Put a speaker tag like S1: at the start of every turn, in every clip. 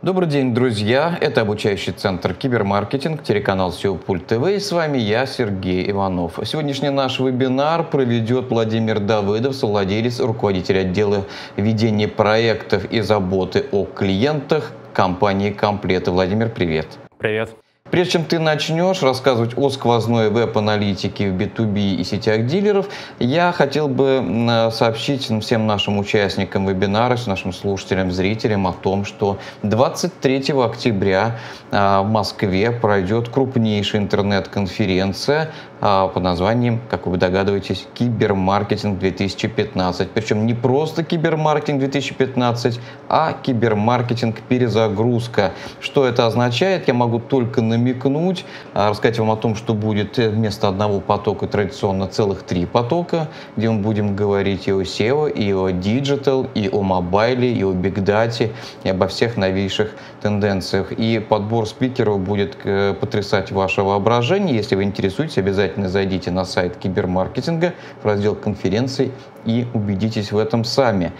S1: Добрый день, друзья! Это обучающий центр кибермаркетинг, телеканал Сеопульт ТВ, и с вами я, Сергей Иванов. Сегодняшний наш вебинар проведет Владимир Давыдов, совладелец, руководитель отдела ведения проектов и заботы о клиентах компании Комплета. Владимир, привет! Привет! Прежде чем ты начнешь рассказывать о сквозной веб-аналитике в B2B и сетях дилеров, я хотел бы э, сообщить всем нашим участникам вебинара, нашим слушателям, зрителям о том, что 23 октября а, в Москве пройдет крупнейшая интернет-конференция а, под названием, как вы догадываетесь, «Кибермаркетинг 2015». Причем не просто «Кибермаркетинг 2015», а «Кибермаркетинг перезагрузка». Что это означает, я могу только намекнуть, а, рассказать вам о том, что будет вместо одного потока традиционно целых три потока, где мы будем говорить и о SEO, и о Digital, и о мобайле, и о Big Data, и обо всех новейших тенденциях. И подбор спикеров будет э, потрясать ваше воображение. Если вы интересуетесь, обязательно зайдите на сайт кибермаркетинга в раздел конференций и убедитесь в этом сами.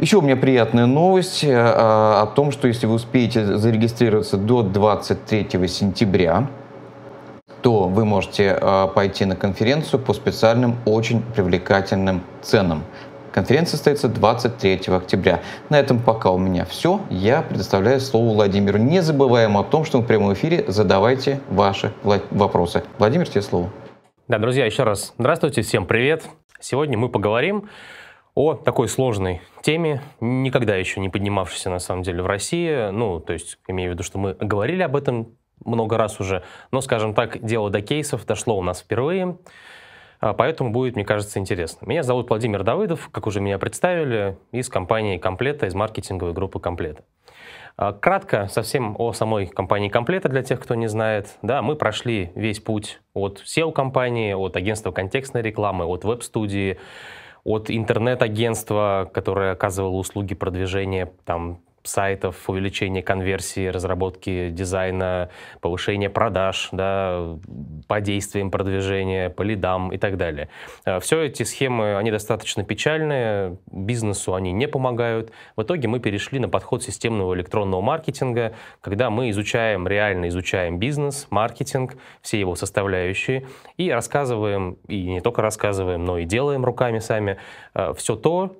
S1: Еще у меня приятная новость э, о том, что если вы успеете зарегистрироваться до 23 сентября, то вы можете э, пойти на конференцию по специальным очень привлекательным ценам. Конференция состоится 23 октября. На этом пока у меня все. Я предоставляю слово Владимиру. Не забываем о том, что мы в прямом эфире задавайте ваши вопросы. Владимир, тебе слово.
S2: Да, друзья, еще раз здравствуйте, всем привет. Сегодня мы поговорим о такой сложной теме, никогда еще не поднимавшейся на самом деле в России. Ну, то есть, имею в виду, что мы говорили об этом много раз уже, но, скажем так, дело до кейсов дошло у нас впервые. А, поэтому будет, мне кажется, интересно. Меня зовут Владимир Давыдов, как уже меня представили, из компании «Комплета», из маркетинговой группы «Комплета». А, кратко совсем о самой компании «Комплета» для тех, кто не знает. Да, мы прошли весь путь от SEO-компании, от агентства контекстной рекламы, от веб-студии, от интернет-агентства, которое оказывало услуги продвижения там, сайтов, увеличение конверсии, разработки дизайна, повышение продаж, да, по действиям продвижения, по лидам и так далее. Э, все эти схемы, они достаточно печальные, бизнесу они не помогают. В итоге мы перешли на подход системного электронного маркетинга, когда мы изучаем, реально изучаем бизнес, маркетинг, все его составляющие, и рассказываем, и не только рассказываем, но и делаем руками сами э, все то,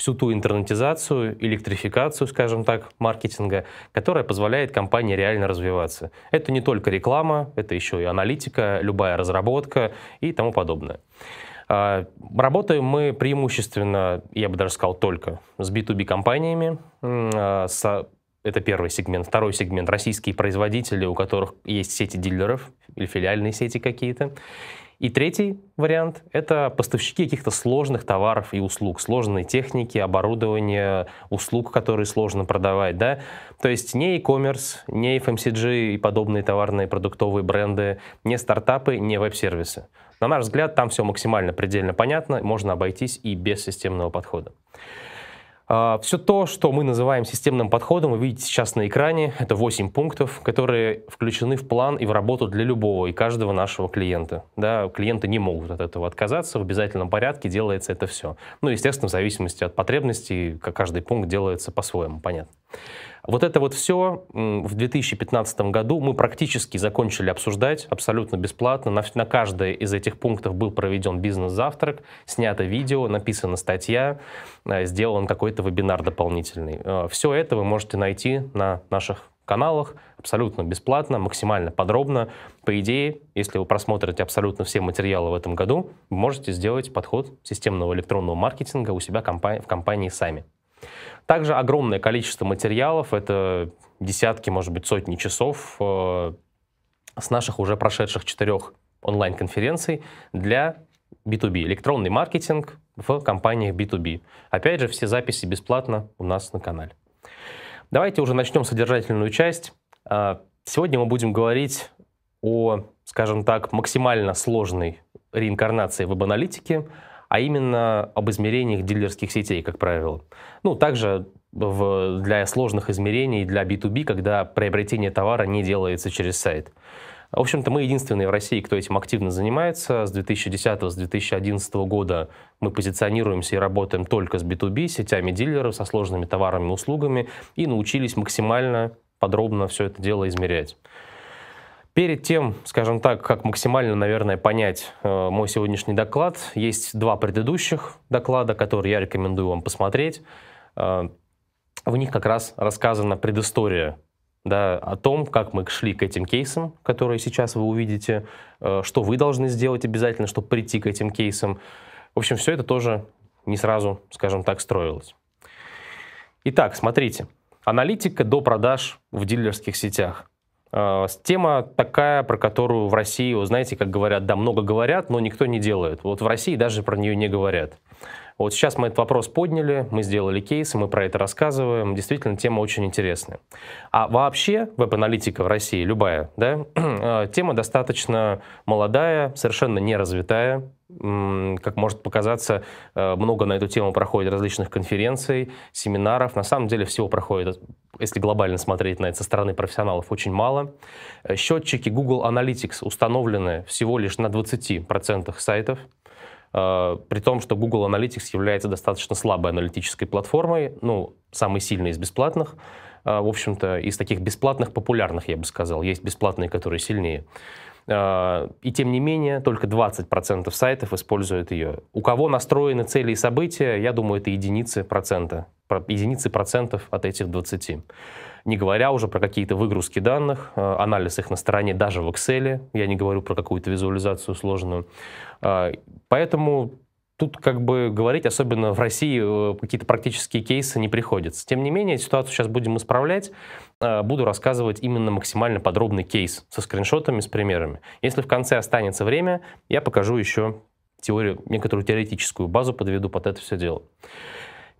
S2: всю ту интернетизацию, электрификацию, скажем так, маркетинга, которая позволяет компании реально развиваться. Это не только реклама, это еще и аналитика, любая разработка и тому подобное. А, работаем мы преимущественно, я бы даже сказал, только с B2B компаниями, а, это первый сегмент. Второй сегмент — российские производители, у которых есть сети дилеров или филиальные сети какие-то. И третий вариант — это поставщики каких-то сложных товаров и услуг, сложной техники, оборудования, услуг, которые сложно продавать, да. То есть не e-commerce, не FMCG и подобные товарные продуктовые бренды, не стартапы, не веб-сервисы. На наш взгляд, там все максимально предельно понятно, можно обойтись и без системного подхода. А, все то, что мы называем системным подходом, вы видите сейчас на экране, это 8 пунктов, которые включены в план и в работу для любого и каждого нашего клиента. Да, клиенты не могут от этого отказаться, в обязательном порядке делается это все. Ну, естественно, в зависимости от потребностей, каждый пункт делается по-своему, понятно. Вот это вот все в 2015 году мы практически закончили обсуждать абсолютно бесплатно. На, на каждый из этих пунктов был проведен бизнес-завтрак, снято видео, написана статья, э, сделан какой-то вебинар дополнительный. Э, все это вы можете найти на наших каналах абсолютно бесплатно, максимально подробно. По идее, если вы просмотрите абсолютно все материалы в этом году, вы можете сделать подход системного электронного маркетинга у себя в компании сами. Также огромное количество материалов, это десятки, может быть, сотни часов э, с наших уже прошедших четырех онлайн-конференций для B2B, электронный маркетинг в компаниях B2B. Опять же, все записи бесплатно у нас на канале. Давайте уже начнем содержательную часть. Э, сегодня мы будем говорить о, скажем так, максимально сложной реинкарнации веб-аналитики, а именно об измерениях дилерских сетей, как правило. Ну, также в, для сложных измерений, для B2B, когда приобретение товара не делается через сайт. В общем-то, мы единственные в России, кто этим активно занимается. С 2010-2011 года мы позиционируемся и работаем только с B2B, сетями дилеров, со сложными товарами и услугами, и научились максимально подробно все это дело измерять. Перед тем, скажем так, как максимально, наверное, понять э, мой сегодняшний доклад, есть два предыдущих доклада, которые я рекомендую вам посмотреть. Э, в них как раз рассказана предыстория да, о том, как мы шли к этим кейсам, которые сейчас вы увидите, э, что вы должны сделать обязательно, чтобы прийти к этим кейсам. В общем, все это тоже не сразу, скажем так, строилось. Итак, смотрите. Аналитика до продаж в дилерских сетях. Э, тема такая, про которую в России, вы знаете, как говорят, да, много говорят, но никто не делает. Вот в России даже про нее не говорят. Вот сейчас мы этот вопрос подняли, мы сделали кейс, мы про это рассказываем. Действительно, тема очень интересная. А вообще веб-аналитика в России, любая, да, э, тема достаточно молодая, совершенно не развитая как может показаться, э, много на эту тему проходит различных конференций, семинаров. На самом деле всего проходит, э, если глобально смотреть на это со стороны профессионалов, очень мало. Счетчики Google Analytics установлены всего лишь на 20% сайтов. Э, при том, что Google Analytics является достаточно слабой аналитической платформой, ну, самый сильный из бесплатных, э, в общем-то, из таких бесплатных популярных, я бы сказал. Есть бесплатные, которые сильнее. Э, и тем не менее, только 20% сайтов используют ее. У кого настроены цели и события, я думаю, это единицы процента. Единицы процентов от этих 20 не говоря уже про какие-то выгрузки данных, э, анализ их на стороне даже в Excel, я не говорю про какую-то визуализацию сложную. А, поэтому тут как бы говорить, особенно в России, э, какие-то практические кейсы не приходится. Тем не менее, ситуацию сейчас будем исправлять. А, буду рассказывать именно максимально подробный кейс со скриншотами, с примерами. Если в конце останется время, я покажу еще теорию, некоторую теоретическую базу подведу под это все дело.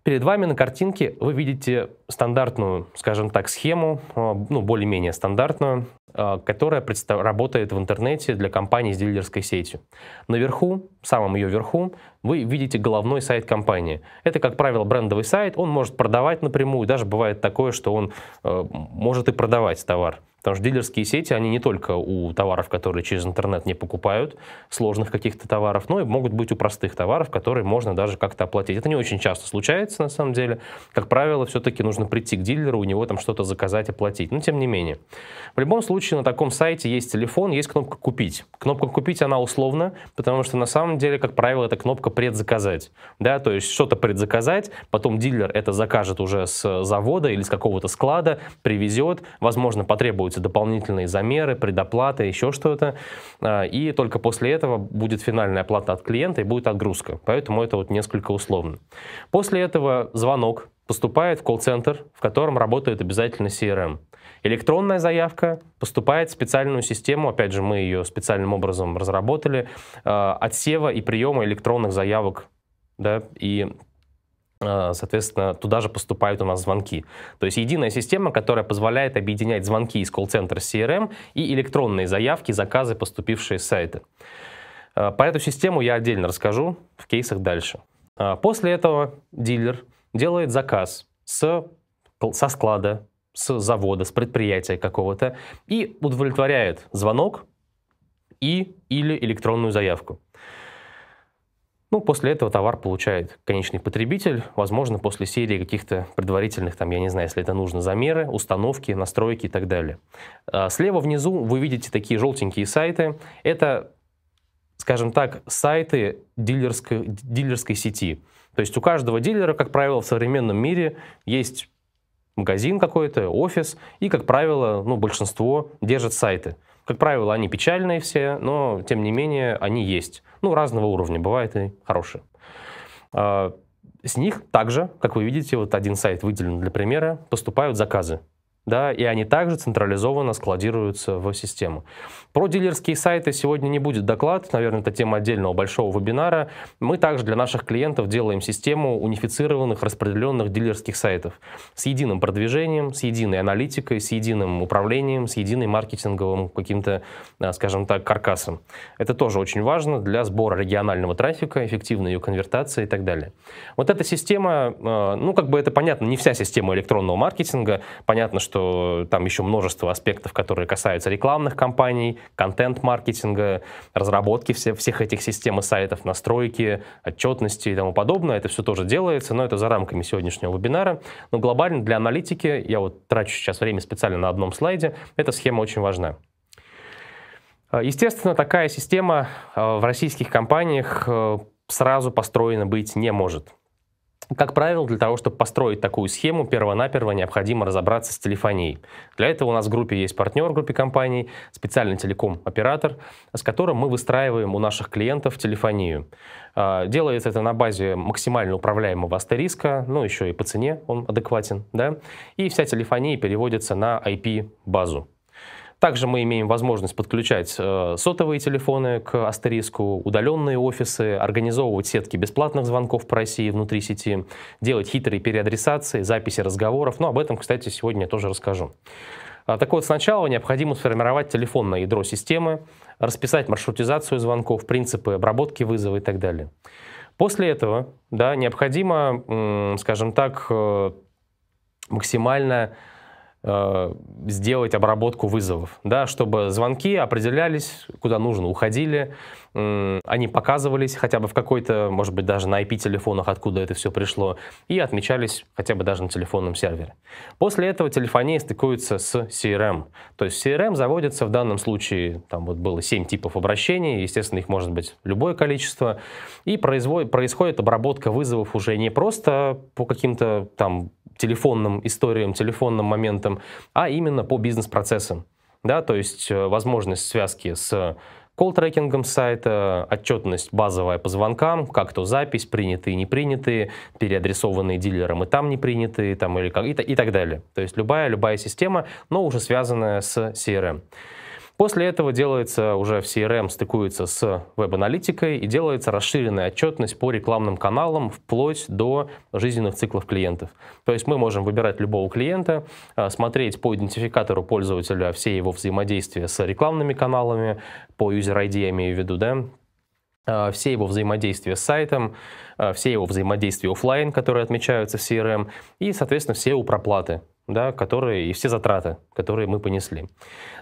S2: Перед вами на картинке вы видите стандартную, скажем так, схему, а, ну, более-менее стандартную, а, которая работает в интернете для компании с дилерской сетью. Наверху, в самом ее верху, вы видите головной сайт компании. Это, как правило, брендовый сайт, он может продавать напрямую, даже бывает такое, что он э, может и продавать товар. Потому что дилерские сети, они не только у товаров, которые через интернет не покупают, сложных каких-то товаров, но и могут быть у простых товаров, которые можно даже как-то оплатить. Это не очень часто случается, на самом деле. Как правило, все-таки нужно прийти к дилеру, у него там что-то заказать, оплатить. Но тем не менее. В любом случае, на таком сайте есть телефон, есть кнопка «Купить». Кнопка «Купить» она условна, потому что на самом деле, как правило, это кнопка «Предзаказать». Да, то есть что-то предзаказать, потом дилер это закажет уже с завода или с какого-то склада, привезет, возможно, потребует требуются дополнительные замеры, предоплата, еще что-то. А, и только после этого будет финальная оплата от клиента и будет отгрузка. Поэтому это вот несколько условно. После этого звонок поступает в колл-центр, в котором работает обязательно CRM. Эм. Электронная заявка поступает в специальную систему, опять же, мы ее специальным образом разработали, а, отсева и приема электронных заявок. Да, и Э, соответственно, туда же поступают у нас звонки. То есть единая система, которая позволяет объединять звонки из колл-центра CRM и электронные заявки, заказы, поступившие с сайта. Э, по эту систему я отдельно расскажу в кейсах дальше. Э, после этого дилер делает заказ с, со склада, с завода, с предприятия какого-то и удовлетворяет звонок и или электронную заявку. Ну, после этого товар получает конечный потребитель, возможно, после серии каких-то предварительных, там, я не знаю, если это нужно, замеры, установки, настройки и так далее. А, слева внизу вы видите такие желтенькие сайты. Это, скажем так, сайты дилерской, дилерской сети. То есть у каждого дилера, как правило, в современном мире есть магазин какой-то, офис, и, как правило, ну, большинство держит сайты. Как правило, они печальные все, но, тем не менее, они есть. Ну, разного уровня, бывает и хорошие. А, с них также, как вы видите, вот один сайт выделен для примера, поступают заказы да, и они также централизованно складируются в систему. Про дилерские сайты сегодня не будет доклад, наверное, это тема отдельного большого вебинара. Мы также для наших клиентов делаем систему унифицированных распределенных дилерских сайтов с единым продвижением, с единой аналитикой, с единым управлением, с единым маркетинговым каким-то, а, скажем так, каркасом. Это тоже очень важно для сбора регионального трафика, эффективной ее конвертации и так далее. Вот эта система, а, ну, как бы это понятно, не вся система электронного маркетинга, понятно, что что там еще множество аспектов, которые касаются рекламных кампаний, контент-маркетинга, разработки все, всех этих систем и сайтов, настройки, отчетности и тому подобное. Это все тоже делается, но это за рамками сегодняшнего вебинара. Но глобально для аналитики, я вот трачу сейчас время специально на одном слайде, эта схема очень важна. А, естественно, такая система а, в российских компаниях а, сразу построена быть не может. Как правило, для того, чтобы построить такую схему, первонаперво необходимо разобраться с телефонией. Для этого у нас в группе есть партнер в группе компаний, специальный телеком-оператор, с которым мы выстраиваем у наших клиентов телефонию. А, делается это на базе максимально управляемого астериска, ну еще и по цене он адекватен, да, и вся телефония переводится на IP-базу. Также мы имеем возможность подключать э, сотовые телефоны к Астериску, удаленные офисы, организовывать сетки бесплатных звонков по России внутри сети, делать хитрые переадресации, записи разговоров. Но ну, об этом, кстати, сегодня я тоже расскажу. А, так вот, сначала необходимо сформировать телефонное ядро системы, расписать маршрутизацию звонков, принципы обработки вызова и так далее. После этого да, необходимо, скажем так, э, максимально Э, сделать обработку вызовов, да, чтобы звонки определялись, куда нужно, уходили, они показывались хотя бы в какой-то, может быть, даже на IP-телефонах, откуда это все пришло, и отмечались хотя бы даже на телефонном сервере. После этого телефония стыкуются с CRM. Эм. То есть CRM эм заводится в данном случае, там вот было 7 типов обращений, естественно, их может быть любое количество, и происходит обработка вызовов уже не просто по каким-то там телефонным историям, телефонным моментам, клиентам, а именно по бизнес-процессам. Да, то есть э, возможность связки с колл-трекингом сайта, отчетность базовая по звонкам, как то запись, принятые, не принятые, переадресованные дилером и там не принятые, там, или как, и, и так далее. То есть любая, любая система, но уже связанная с CRM. После этого делается уже в CRM, стыкуется с веб-аналитикой и делается расширенная отчетность по рекламным каналам вплоть до жизненных циклов клиентов. То есть мы можем выбирать любого клиента, э, смотреть по идентификатору пользователя все его взаимодействия с рекламными каналами, по user ID я имею в виду, да, э, все его взаимодействия с сайтом, Э, все его взаимодействия офлайн, которые отмечаются в CRM, и, соответственно, все у проплаты, да, которые и все затраты, которые мы понесли.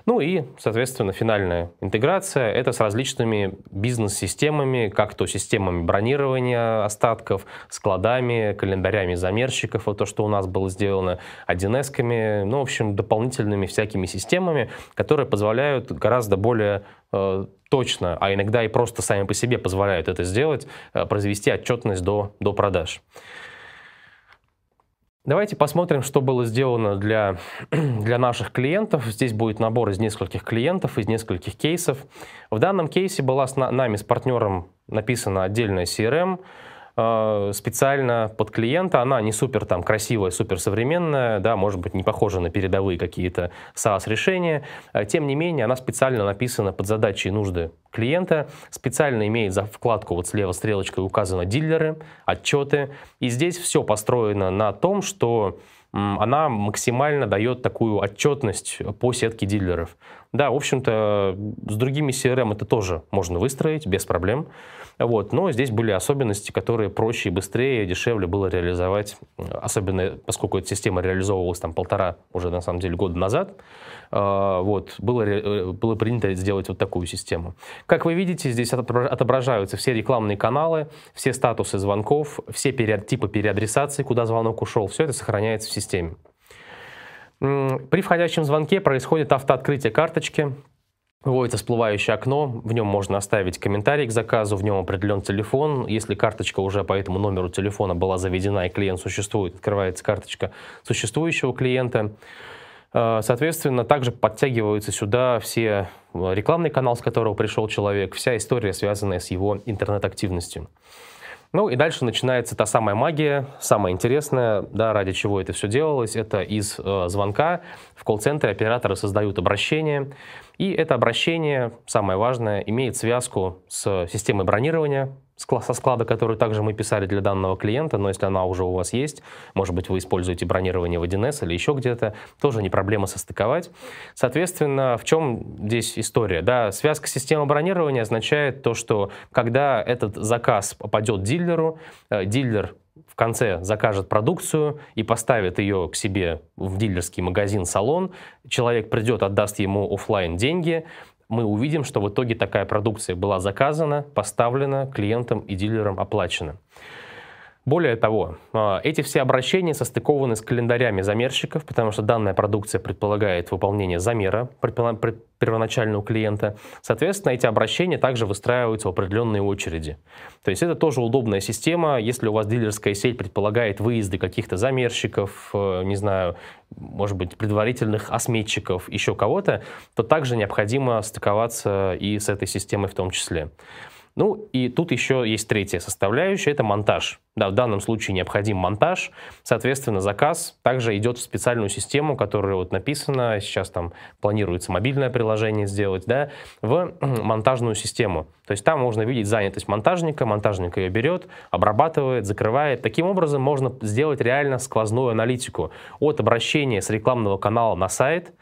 S2: Ну и, соответственно, финальная интеграция – это с различными бизнес-системами, как то системами бронирования остатков, складами, календарями замерщиков, вот то, что у нас было сделано, 1 с ну, в общем, дополнительными всякими системами, которые позволяют гораздо более э, точно, а иногда и просто сами по себе позволяют это сделать, э, произвести отчет отчетность до, до продаж. Давайте посмотрим, что было сделано для, для наших клиентов. Здесь будет набор из нескольких клиентов, из нескольких кейсов. В данном кейсе была с нами, с партнером, написана отдельная CRM, а, специально под клиента. Она не супер там красивая, супер современная, да, может быть, не похожа на передовые какие-то SaaS-решения. А, тем не менее, она специально написана под задачи и нужды клиента, специально имеет за вкладку вот слева стрелочкой указано дилеры, отчеты. И здесь все построено на том, что она максимально дает такую отчетность по сетке дилеров. Да, в общем-то, с другими CRM это тоже можно выстроить без проблем. Вот. Но здесь были особенности, которые проще и быстрее, дешевле было реализовать, особенно поскольку эта система реализовывалась там полтора уже на самом деле года назад, а, вот, было, э, было принято сделать вот такую систему. Как вы видите, здесь отображаются все рекламные каналы, все статусы звонков, все пере, типы переадресации, куда звонок ушел, все это сохраняется в системе. При входящем звонке происходит автооткрытие карточки, Выводится всплывающее окно, в нем можно оставить комментарий к заказу, в нем определен телефон. Если карточка уже по этому номеру телефона была заведена и клиент существует, открывается карточка существующего клиента. Э, соответственно, также подтягиваются сюда все э, рекламный канал, с которого пришел человек, вся история, связанная с его интернет-активностью. Ну и дальше начинается та самая магия, самое интересное, да, ради чего это все делалось. Это из э, звонка в колл-центре операторы создают обращение. И это обращение, самое важное, имеет связку с системой бронирования, со склада, который также мы писали для данного клиента, но если она уже у вас есть, может быть, вы используете бронирование в 1С или еще где-то, тоже не проблема состыковать. Соответственно, в чем здесь история? Да, связка системы бронирования означает то, что когда этот заказ попадет дилеру, э, дилер в конце закажет продукцию и поставит ее к себе в дилерский магазин-салон. Человек придет, отдаст ему офлайн деньги, мы увидим, что в итоге такая продукция была заказана, поставлена клиентам и дилерам оплачена. Более того, а, эти все обращения состыкованы с календарями замерщиков, потому что данная продукция предполагает выполнение замера первоначального клиента. Соответственно, эти обращения также выстраиваются в определенные очереди. То есть это тоже удобная система. Если у вас дилерская сеть предполагает выезды каких-то замерщиков, э, не знаю, может быть, предварительных осметчиков, еще кого-то, то также необходимо стыковаться и с этой системой в том числе. Ну и тут еще есть третья составляющая, это монтаж. Да, в данном случае необходим монтаж, соответственно, заказ также идет в специальную систему, которая вот написана, сейчас там планируется мобильное приложение сделать, да, в монтажную систему. То есть там можно видеть занятость монтажника, монтажник ее берет, обрабатывает, закрывает. Таким образом можно сделать реально сквозную аналитику от обращения с рекламного канала на сайт,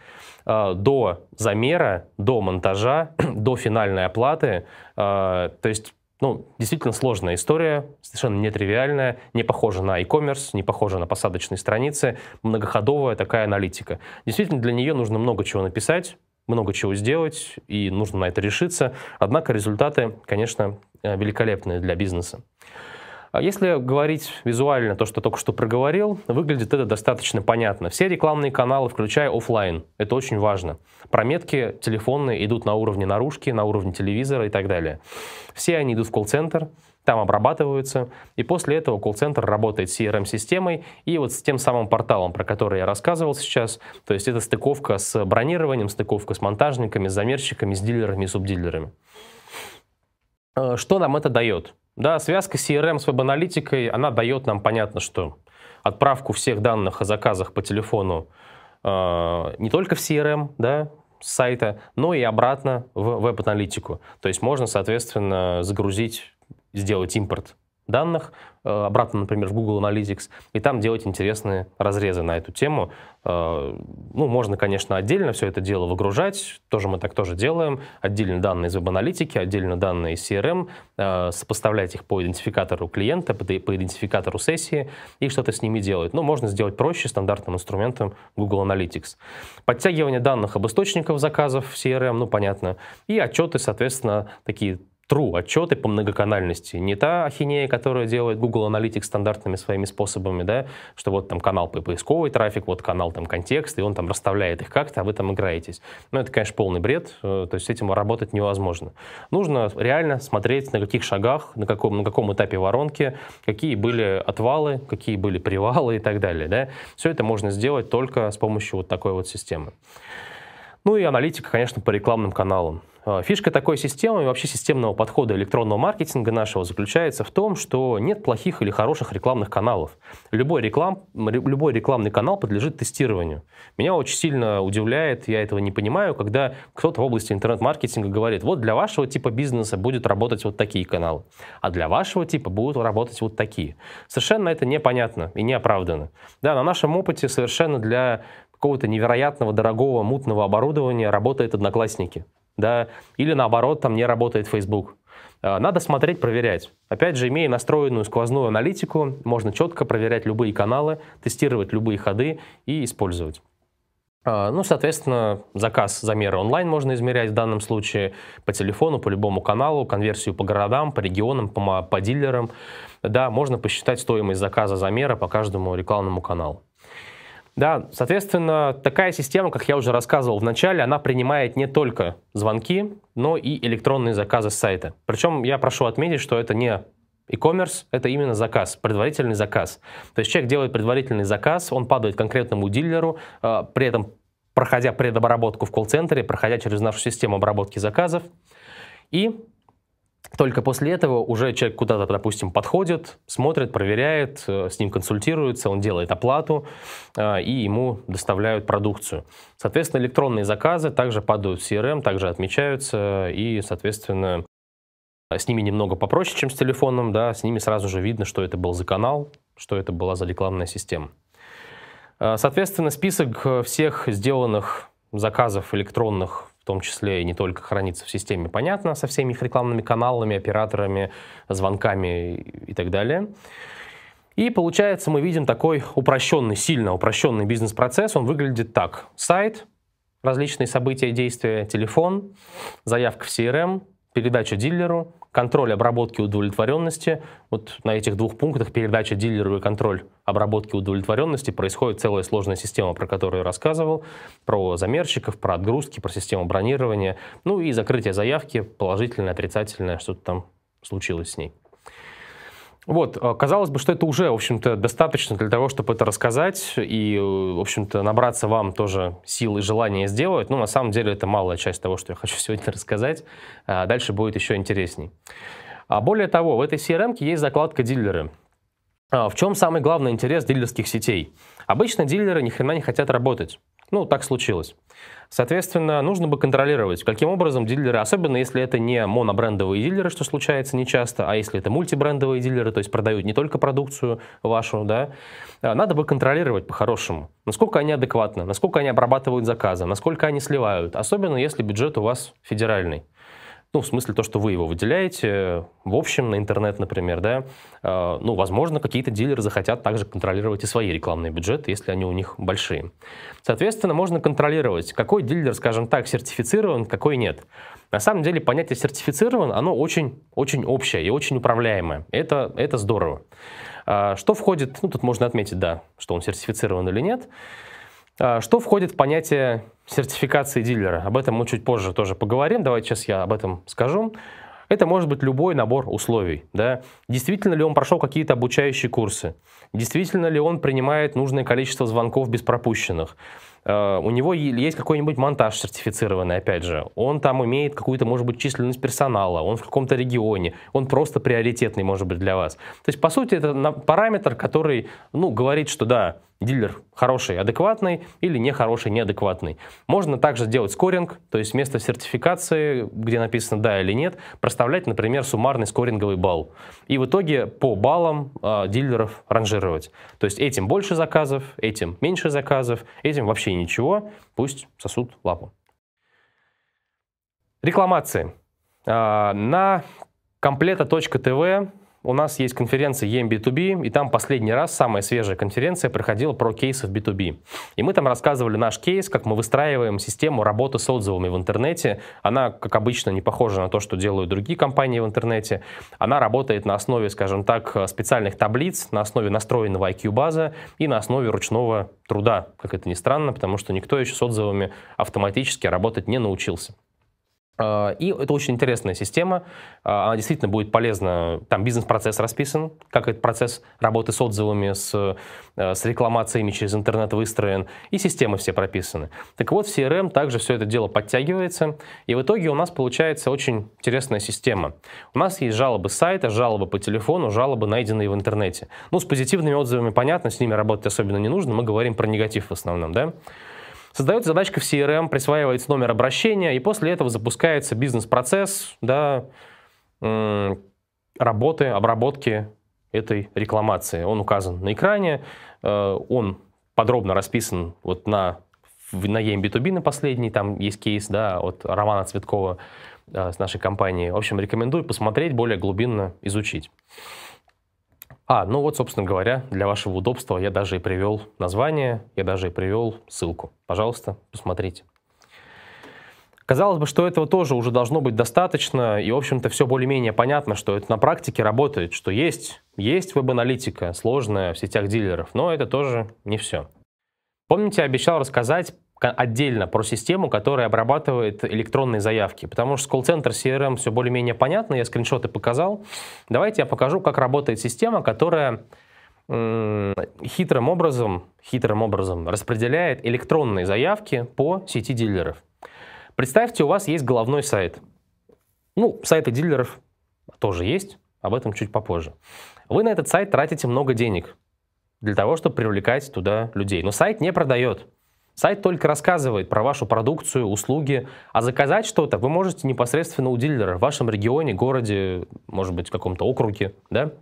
S2: Э, до замера, до монтажа, до финальной оплаты. Э, то есть ну, действительно сложная история, совершенно нетривиальная, не похожа на e-commerce, не похожа на посадочные страницы, многоходовая такая аналитика. Действительно, для нее нужно много чего написать, много чего сделать, и нужно на это решиться. Однако результаты, конечно, э, великолепные для бизнеса. А если говорить визуально то, что только что проговорил, выглядит это достаточно понятно. Все рекламные каналы, включая офлайн, это очень важно. Прометки телефонные идут на уровне наружки, на уровне телевизора и так далее. Все они идут в колл-центр, там обрабатываются, и после этого колл-центр работает с CRM-системой эм и вот с тем самым порталом, про который я рассказывал сейчас, то есть это стыковка с бронированием, стыковка с монтажниками, с замерщиками, с дилерами и субдилерами. Э, что нам это дает? Да, связка CRM с веб-аналитикой, она дает нам, понятно, что отправку всех данных о заказах по телефону э, не только в CRM, да, с сайта, но и обратно в веб-аналитику. То есть можно, соответственно, загрузить, сделать импорт данных, Э, обратно, например, в Google Analytics, и там делать интересные разрезы на эту тему. Э, ну, можно, конечно, отдельно все это дело выгружать, тоже мы так тоже делаем, отдельно данные из веб-аналитики, отдельно данные из CRM, э, сопоставлять их по идентификатору клиента, по идентификатору сессии и что-то с ними делать. Но можно сделать проще стандартным инструментом Google Analytics. Подтягивание данных об источниках заказов в CRM, ну, понятно, и отчеты, соответственно, такие true отчеты по многоканальности, не та ахинея, которая делает Google Analytics стандартными своими способами, да, что вот там канал по поисковый трафик, вот канал там контекст, и он там расставляет их как-то, а вы там играетесь. Но ну, это, конечно, полный бред, э, то есть с этим работать невозможно. Нужно реально смотреть, на каких шагах, на каком, на каком этапе воронки, какие были отвалы, какие были привалы и так далее, да. Все это можно сделать только с помощью вот такой вот системы. Ну и аналитика, конечно, по рекламным каналам. Э, фишка такой системы и вообще системного подхода электронного маркетинга нашего заключается в том, что нет плохих или хороших рекламных каналов. Любой, реклам, любой рекламный канал подлежит тестированию. Меня очень сильно удивляет, я этого не понимаю, когда кто-то в области интернет-маркетинга говорит, вот для вашего типа бизнеса будет работать вот такие каналы, а для вашего типа будут работать вот такие. Совершенно это непонятно и неоправданно. Да, на нашем опыте совершенно для какого-то невероятного, дорогого, мутного оборудования работает Одноклассники, да, или наоборот, там не работает Facebook. А, надо смотреть, проверять. Опять же, имея настроенную сквозную аналитику, можно четко проверять любые каналы, тестировать любые ходы и использовать. А, ну, соответственно, заказ замеры онлайн можно измерять в данном случае по телефону, по любому каналу, конверсию по городам, по регионам, по, по дилерам. Да, можно посчитать стоимость заказа замера по каждому рекламному каналу. Да, соответственно, такая система, как я уже рассказывал в начале, она принимает не только звонки, но и электронные заказы с сайта. Причем я прошу отметить, что это не E-commerce – это именно заказ, предварительный заказ. То есть человек делает предварительный заказ, он падает конкретному дилеру, э, при этом проходя предобработку в колл-центре, проходя через нашу систему обработки заказов, и только после этого уже человек куда-то, допустим, подходит, смотрит, проверяет, э, с ним консультируется, он делает оплату, э, и ему доставляют продукцию. Соответственно, электронные заказы также падают в CRM, эм, также отмечаются, и, соответственно, с ними немного попроще, чем с телефоном, да, с ними сразу же видно, что это был за канал, что это была за рекламная система. Э, соответственно, список всех сделанных заказов электронных том числе и не только хранится в системе, понятно, со всеми их рекламными каналами, операторами, звонками и так далее. И получается, мы видим такой упрощенный, сильно упрощенный бизнес-процесс. Он выглядит так. Сайт, различные события, действия, телефон, заявка в CRM, передача дилеру, контроль обработки удовлетворенности. Вот на этих двух пунктах передача дилеру и контроль обработки удовлетворенности происходит целая сложная система, про которую я рассказывал, про замерщиков, про отгрузки, про систему бронирования, ну и закрытие заявки, положительное, отрицательное, что-то там случилось с ней. Вот, а, казалось бы, что это уже, в общем-то, достаточно для того, чтобы это рассказать и, э, в общем-то, набраться вам тоже сил и желания сделать. Но ну, на самом деле это малая часть того, что я хочу сегодня рассказать. А дальше будет еще интересней. А Более того, в этой CRM есть закладка «Дилеры». А в чем самый главный интерес дилерских сетей? Обычно дилеры ни хрена не хотят работать. Ну, так случилось. Соответственно, нужно бы контролировать, каким образом дилеры, особенно если это не монобрендовые дилеры, что случается нечасто, а если это мультибрендовые дилеры, то есть продают не только продукцию вашу, да, а, надо бы контролировать по-хорошему, насколько они адекватны, насколько они обрабатывают заказы, насколько они сливают, особенно если бюджет у вас федеральный. Ну, в смысле то, что вы его выделяете, в общем, на интернет, например, да. А, ну, возможно, какие-то дилеры захотят также контролировать и свои рекламные бюджеты, если они у них большие. Соответственно, можно контролировать, какой дилер, скажем так, сертифицирован, какой нет. На самом деле, понятие сертифицирован, оно очень, очень общее и очень управляемое. Это, это здорово. А, что входит, ну, тут можно отметить, да, что он сертифицирован или нет. А, что входит в понятие сертификации дилера? Об этом мы чуть позже тоже поговорим. Давайте сейчас я об этом скажу. Это может быть любой набор условий. Да? Действительно ли он прошел какие-то обучающие курсы? Действительно ли он принимает нужное количество звонков без пропущенных? А, у него есть какой-нибудь монтаж сертифицированный, опять же, он там имеет какую-то, может быть, численность персонала, он в каком-то регионе, он просто приоритетный, может быть, для вас. То есть, по сути, это параметр, который, ну, говорит, что да, дилер хороший, адекватный или нехороший, неадекватный. Можно также сделать скоринг, то есть вместо сертификации, где написано «да» или «нет», проставлять, например, суммарный скоринговый балл. И в итоге по баллам э, дилеров ранжировать. То есть этим больше заказов, этим меньше заказов, этим вообще ничего, пусть сосут лапу. Рекламации. Э, на комплета.тв у нас есть конференция EMB2B, и там последний раз, самая свежая конференция, проходила про кейсы в B2B. И мы там рассказывали наш кейс, как мы выстраиваем систему работы с отзывами в интернете. Она, как обычно, не похожа на то, что делают другие компании в интернете. Она работает на основе, скажем так, специальных таблиц, на основе настроенного IQ-база и на основе ручного труда, как это ни странно, потому что никто еще с отзывами автоматически работать не научился. А, и это очень интересная система, а, она действительно будет полезна. Там бизнес-процесс расписан, как этот процесс работы с отзывами, с, э, с рекламациями через интернет выстроен, и системы все прописаны. Так вот, в CRM эм также все это дело подтягивается, и в итоге у нас получается очень интересная система. У нас есть жалобы с сайта, жалобы по телефону, жалобы, найденные в интернете. Ну, с позитивными отзывами понятно, с ними работать особенно не нужно, мы говорим про негатив в основном, да? Создается задачка в CRM, присваивается номер обращения, и после этого запускается бизнес-процесс да, работы, обработки этой рекламации. Он указан на экране, э, он подробно расписан вот на, на EMB2B эм на последний, там есть кейс да, от Романа Цветкова э, с нашей компании. В общем, рекомендую посмотреть, более глубинно изучить. А, ну вот, собственно говоря, для вашего удобства я даже и привел название, я даже и привел ссылку. Пожалуйста, посмотрите. Казалось бы, что этого тоже уже должно быть достаточно, и, в общем-то, все более-менее понятно, что это на практике работает, что есть, есть веб-аналитика сложная в сетях дилеров, но это тоже не все. Помните, я обещал рассказать отдельно про систему, которая обрабатывает электронные заявки. Потому что с колл-центр CRM эм все более-менее понятно, я скриншоты показал. Давайте я покажу, как работает система, которая хитрым образом, хитрым образом распределяет электронные заявки по сети дилеров. Представьте, у вас есть головной сайт. Ну, сайты дилеров тоже есть, об этом чуть попозже. Вы на этот сайт тратите много денег для того, чтобы привлекать туда людей. Но сайт не продает. Сайт только рассказывает про вашу продукцию, услуги, а заказать что-то вы можете непосредственно у дилера в вашем регионе, городе, может быть, в каком-то округе, да?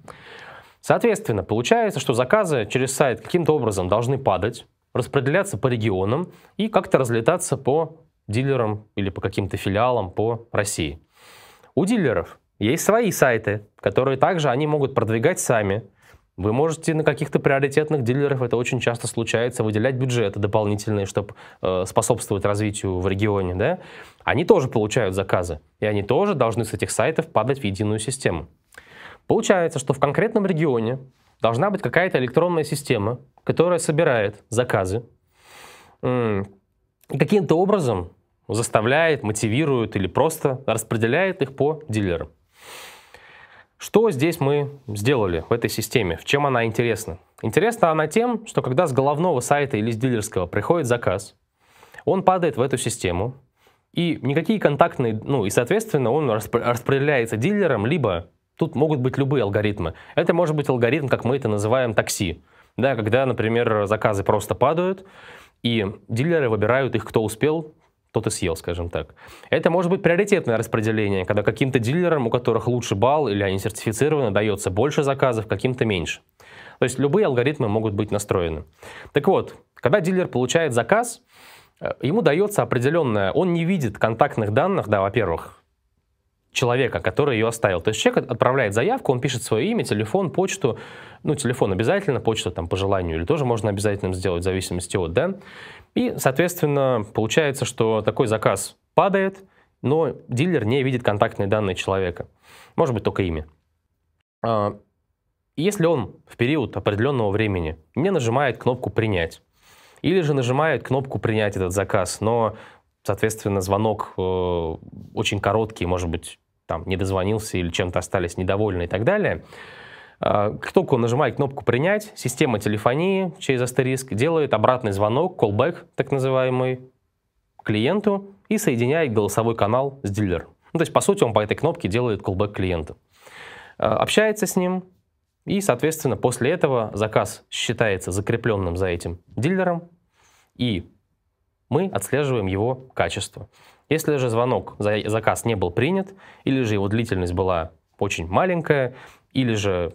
S2: Соответственно, получается, что заказы через сайт каким-то образом должны падать, распределяться по регионам и как-то разлетаться по дилерам или по каким-то филиалам по России. У дилеров есть свои сайты, которые также они могут продвигать сами, вы можете на каких-то приоритетных дилеров, это очень часто случается, выделять бюджеты дополнительные, чтобы э, способствовать развитию в регионе. Да? Они тоже получают заказы, и они тоже должны с этих сайтов падать в единую систему. Получается, что в конкретном регионе должна быть какая-то электронная система, которая собирает заказы, каким-то образом заставляет, мотивирует или просто распределяет их по дилерам. Что здесь мы сделали в этой системе? В чем она интересна? Интересна она тем, что когда с головного сайта или с дилерского приходит заказ, он падает в эту систему, и никакие контактные, ну и соответственно он распределяется дилером, либо тут могут быть любые алгоритмы. Это может быть алгоритм, как мы это называем, такси. Да, когда, например, заказы просто падают, и дилеры выбирают их, кто успел, то ты съел, скажем так. Это может быть приоритетное распределение, когда каким-то дилерам, у которых лучше балл или они сертифицированы, дается больше заказов, каким-то меньше. То есть любые алгоритмы могут быть настроены. Так вот, когда дилер получает заказ, э, ему дается определенное, он не видит контактных данных, да, во-первых, человека, который ее оставил. То есть человек отправляет заявку, он пишет свое имя, телефон, почту, ну, телефон обязательно, почта там по желанию, или тоже можно обязательно сделать в зависимости от, да. И, соответственно, получается, что такой заказ падает, но дилер не видит контактные данные человека. Может быть, только имя. А, если он в период определенного времени не нажимает кнопку «Принять», или же нажимает кнопку «Принять этот заказ», но, соответственно, звонок э, очень короткий, может быть, там не дозвонился или чем-то остались недовольны и так далее, как только он нажимает кнопку «Принять», система телефонии через астериск делает обратный звонок, callback, так называемый, клиенту и соединяет голосовой канал с дилером. Ну, то есть, по сути, он по этой кнопке делает callback клиенту. А, общается с ним, и, соответственно, после этого заказ считается закрепленным за этим дилером, и мы отслеживаем его качество. Если же звонок, заказ не был принят, или же его длительность была очень маленькая, или же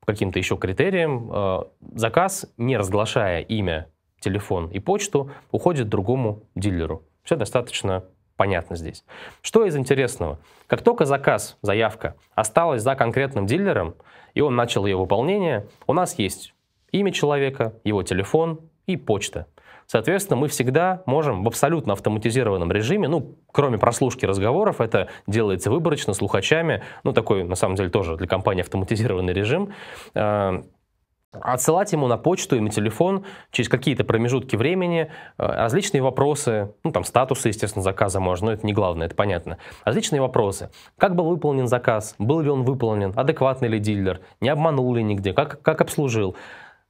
S2: по каким-то еще критериям, э, заказ, не разглашая имя, телефон и почту, уходит другому дилеру. Все достаточно понятно здесь. Что из интересного? Как только заказ, заявка осталась за конкретным дилером, и он начал ее выполнение, у нас есть имя человека, его телефон и почта. Соответственно, мы всегда можем в абсолютно автоматизированном режиме, ну, кроме прослушки разговоров, это делается выборочно, слухачами, ну, такой, на самом деле, тоже для компании автоматизированный режим, э, отсылать ему на почту и на телефон через какие-то промежутки времени э, различные вопросы, ну там статусы, естественно, заказа можно, но это не главное, это понятно. Различные вопросы. Как был выполнен заказ? Был ли он выполнен? Адекватный ли дилер? Не обманул ли нигде? Как, как обслужил?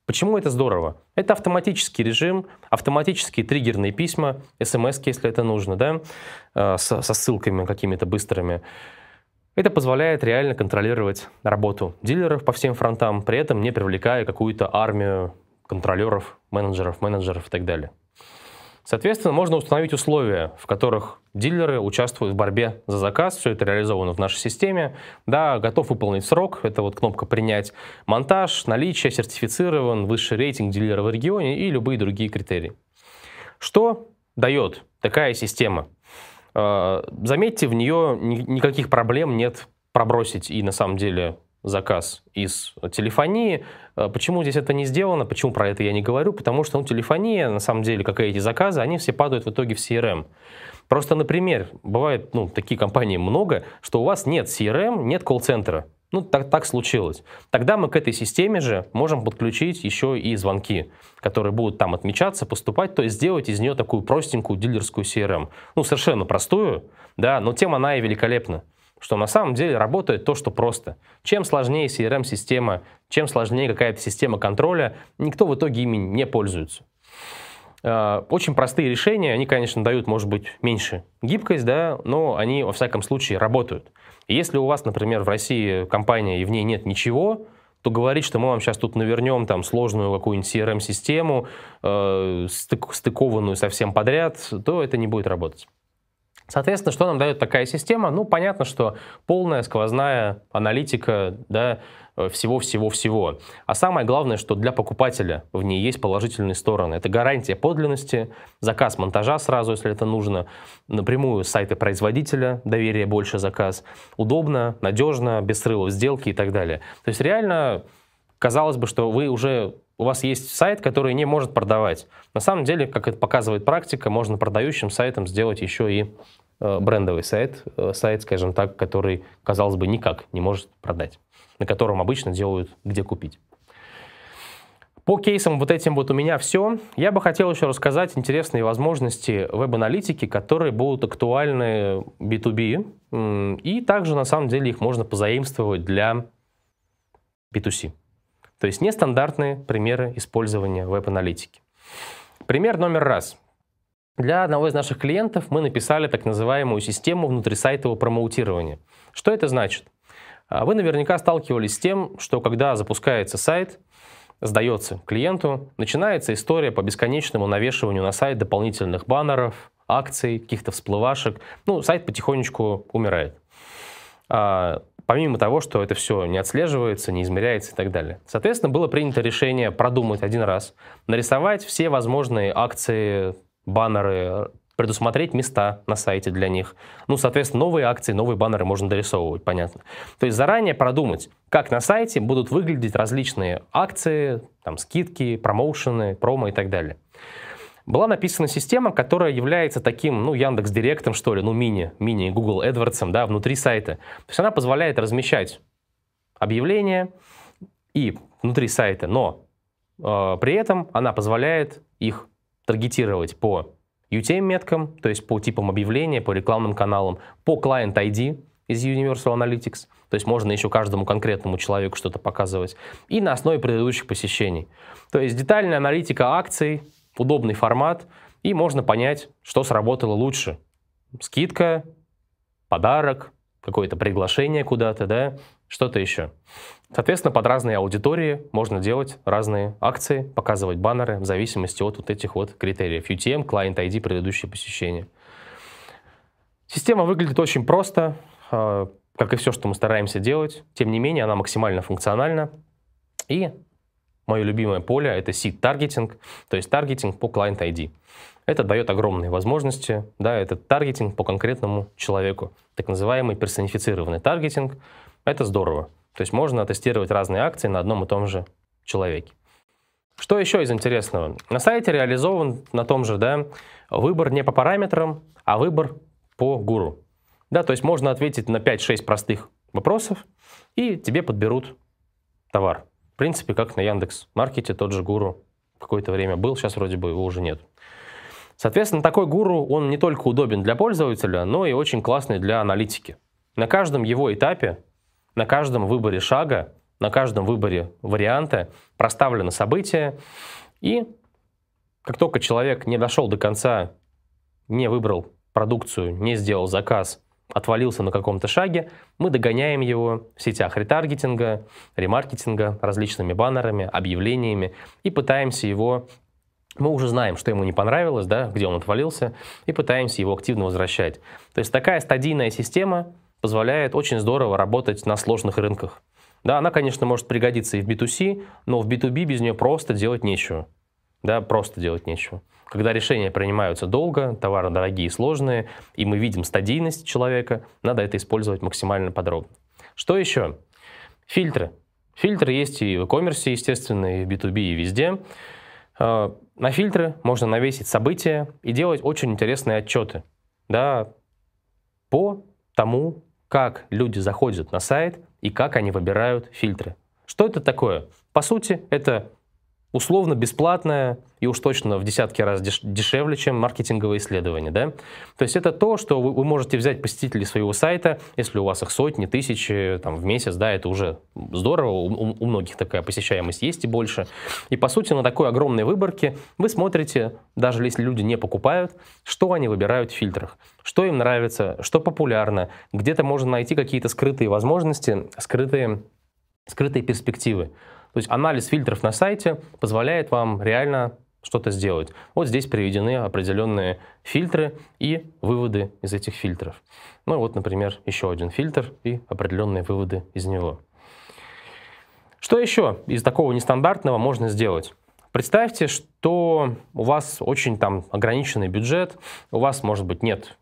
S2: Почему это здорово? Это автоматический режим, автоматические триггерные письма, смс, если это нужно, да, э, со, со ссылками какими-то быстрыми. Это позволяет реально контролировать работу дилеров по всем фронтам, при этом не привлекая какую-то армию контролеров, менеджеров, менеджеров и так далее. Соответственно, можно установить условия, в которых дилеры участвуют в борьбе за заказ, все это реализовано в нашей системе, да, готов выполнить срок, это вот кнопка «Принять», монтаж, наличие, сертифицирован, высший рейтинг дилера в регионе и любые другие критерии. Что дает такая система? Э, заметьте, в нее никаких проблем нет пробросить и на самом деле заказ из телефонии. Э, почему здесь это не сделано, почему про это я не говорю? Потому что ну, телефония, на самом деле, как и эти заказы, они все падают в итоге в CRM. Эм. Просто, например, бывает, ну, такие компании много, что у вас нет CRM, эм, нет колл-центра. Ну, так, так случилось. Тогда мы к этой системе же можем подключить еще и звонки, которые будут там отмечаться, поступать, то есть сделать из нее такую простенькую дилерскую CRM. Эм. Ну, совершенно простую, да, но тем она и великолепна что на самом деле работает то, что просто. Чем сложнее CRM-система, чем сложнее какая-то система контроля, никто в итоге ими не пользуется. Э, очень простые решения, они, конечно, дают, может быть, меньше гибкость, да, но они, во всяком случае, работают. если у вас, например, в России компания и в ней нет ничего, то говорить, что мы вам сейчас тут навернем там сложную какую-нибудь CRM-систему, э, стык, стыкованную совсем подряд, то это не будет работать. Соответственно, что нам дает такая система? Ну, понятно, что полная сквозная аналитика, да, э, всего-всего-всего. А самое главное, что для покупателя в ней есть положительные стороны. Это гарантия подлинности, заказ монтажа сразу, если это нужно, напрямую с сайта производителя, доверие больше заказ, удобно, надежно, без срывов сделки и так далее. То есть реально казалось бы, что вы уже у вас есть сайт, который не может продавать. На самом деле, как это показывает практика, можно продающим сайтом сделать еще и э, брендовый сайт, э, сайт, скажем так, который, казалось бы, никак не может продать, на котором обычно делают «где купить». По кейсам вот этим вот у меня все. Я бы хотел еще рассказать интересные возможности веб-аналитики, которые будут актуальны B2B. И также, на самом деле, их можно позаимствовать для B2C. То есть нестандартные примеры использования веб-аналитики. Пример номер раз. Для одного из наших клиентов мы написали так называемую систему внутрисайтового промоутирования. Что это значит? А, вы наверняка сталкивались с тем, что когда запускается сайт, сдается клиенту, начинается история по бесконечному навешиванию на сайт дополнительных баннеров, акций, каких-то всплывашек. Ну, сайт потихонечку умирает. А, помимо того, что это все не отслеживается, не измеряется и так далее. Соответственно, было принято решение продумать один раз, нарисовать все возможные акции, баннеры, предусмотреть места на сайте для них. Ну, соответственно, новые акции, новые баннеры можно дорисовывать, понятно. То есть заранее продумать, как на сайте будут выглядеть различные акции, там, скидки, промоушены, промо и так далее была написана система, которая является таким, ну, Яндекс Директом, что ли, ну, мини, мини Google AdWords, да, внутри сайта. То есть она позволяет размещать объявления и внутри сайта, но э, при этом она позволяет их таргетировать по UTM-меткам, то есть по типам объявления, по рекламным каналам, по Client ID из Universal Analytics, то есть можно еще каждому конкретному человеку что-то показывать, и на основе предыдущих посещений. То есть детальная аналитика акций, удобный формат, и можно понять, что сработало лучше. Скидка, подарок, какое-то приглашение куда-то, да, что-то еще. Соответственно, под разные аудитории можно делать разные акции, показывать баннеры в зависимости от вот этих вот критериев. UTM, Client ID, предыдущее посещение. Система выглядит очень просто, а, как и все, что мы стараемся делать. Тем не менее, она максимально функциональна и Мое любимое поле — это seed-таргетинг, то есть таргетинг по client ID. Это дает огромные возможности, да, это таргетинг по конкретному человеку, так называемый персонифицированный таргетинг. Это здорово. То есть можно тестировать разные акции на одном и том же человеке. Что еще из интересного? На сайте реализован на том же, да, выбор не по параметрам, а выбор по гуру. Да, то есть можно ответить на 5-6 простых вопросов, и тебе подберут товар. В принципе, как на Яндекс Маркете, тот же гуру какое-то время был, сейчас вроде бы его уже нет. Соответственно, такой гуру, он не только удобен для пользователя, но и очень классный для аналитики. На каждом его этапе, на каждом выборе шага, на каждом выборе варианта проставлено событие, и как только человек не дошел до конца, не выбрал продукцию, не сделал заказ, отвалился на каком-то шаге, мы догоняем его в сетях ретаргетинга, ремаркетинга, различными баннерами, объявлениями и пытаемся его мы уже знаем, что ему не понравилось, да, где он отвалился, и пытаемся его активно возвращать. То есть такая стадийная система позволяет очень здорово работать на сложных рынках. Да, она, конечно, может пригодиться и в B2C, но в B2B без нее просто делать нечего. Да, просто делать нечего. Когда решения принимаются долго, товары дорогие и сложные, и мы видим стадийность человека, надо это использовать максимально подробно. Что еще? Фильтры. Фильтры есть и в e-commerce, естественно, и в B2B, и везде. А, на фильтры можно навесить события и делать очень интересные отчеты. Да, по тому, как люди заходят на сайт и как они выбирают фильтры. Что это такое? По сути, это условно бесплатное и уж точно в десятки раз дешевле, чем маркетинговые исследования. Да? То есть это то, что вы, вы можете взять посетителей своего сайта, если у вас их сотни, тысячи там, в месяц, да, это уже здорово, у, у многих такая посещаемость есть и больше. И по сути на такой огромной выборке вы смотрите, даже если люди не покупают, что они выбирают в фильтрах, что им нравится, что популярно, где-то можно найти какие-то скрытые возможности, скрытые, скрытые перспективы. То есть анализ фильтров на сайте позволяет вам реально что-то сделать. Вот здесь приведены определенные фильтры и выводы из этих фильтров. Ну вот, например, еще один фильтр и определенные выводы из него. Что еще из такого нестандартного можно сделать? Представьте, что у вас очень там ограниченный бюджет, у вас, может быть, нет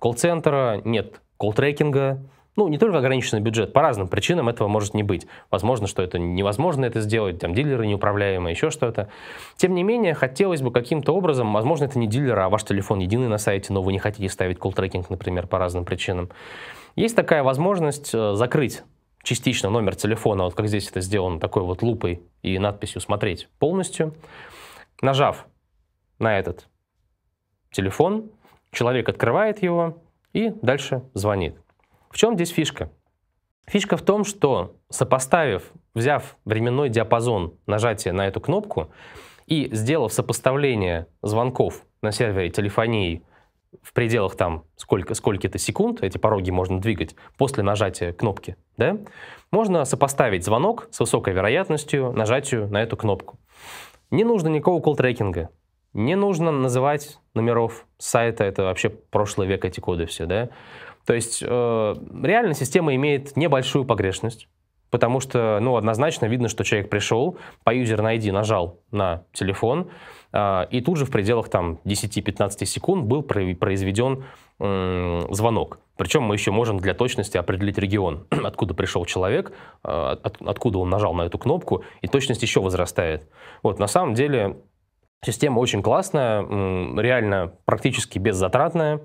S2: колл-центра, нет колл-трекинга, ну, не только ограниченный бюджет, по разным причинам этого может не быть. Возможно, что это невозможно это сделать, там дилеры неуправляемые, еще что-то. Тем не менее, хотелось бы каким-то образом, возможно, это не дилер, а ваш телефон единый на сайте, но вы не хотите ставить колл-трекинг, например, по разным причинам. Есть такая возможность э, закрыть частично номер телефона, вот как здесь это сделано, такой вот лупой и надписью «Смотреть полностью». Нажав на этот телефон, человек открывает его и дальше звонит. В чем здесь фишка? Фишка в том, что сопоставив, взяв временной диапазон нажатия на эту кнопку и сделав сопоставление звонков на сервере телефонии в пределах там сколько, сколько-то секунд, эти пороги можно двигать после нажатия кнопки, да, можно сопоставить звонок с высокой вероятностью нажатию на эту кнопку. Не нужно никакого колл-трекинга, не нужно называть номеров сайта, это вообще прошлый век эти коды все, да. То есть э, реально система имеет небольшую погрешность, потому что, ну, однозначно видно, что человек пришел, по юзер найди нажал на телефон, э, и тут же в пределах там 10-15 секунд был произведен э, звонок. Причем мы еще можем для точности определить регион, откуда пришел человек, э, от, откуда он нажал на эту кнопку, и точность еще возрастает. Вот, на самом деле, система очень классная, реально практически беззатратная,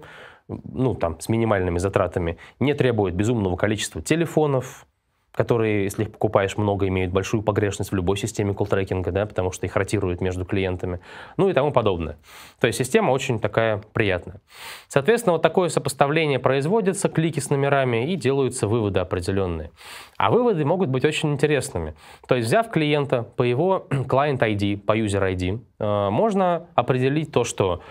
S2: ну, там, с минимальными затратами, не требует безумного количества телефонов, которые, если их покупаешь много, имеют большую погрешность в любой системе колл-трекинга, да, потому что их ротируют между клиентами, ну и тому подобное. То есть система очень такая приятная. Соответственно, вот такое сопоставление производится, клики с номерами, и делаются выводы определенные. А выводы могут быть очень интересными. То есть взяв клиента по его client ID, по user ID, э, можно определить то, что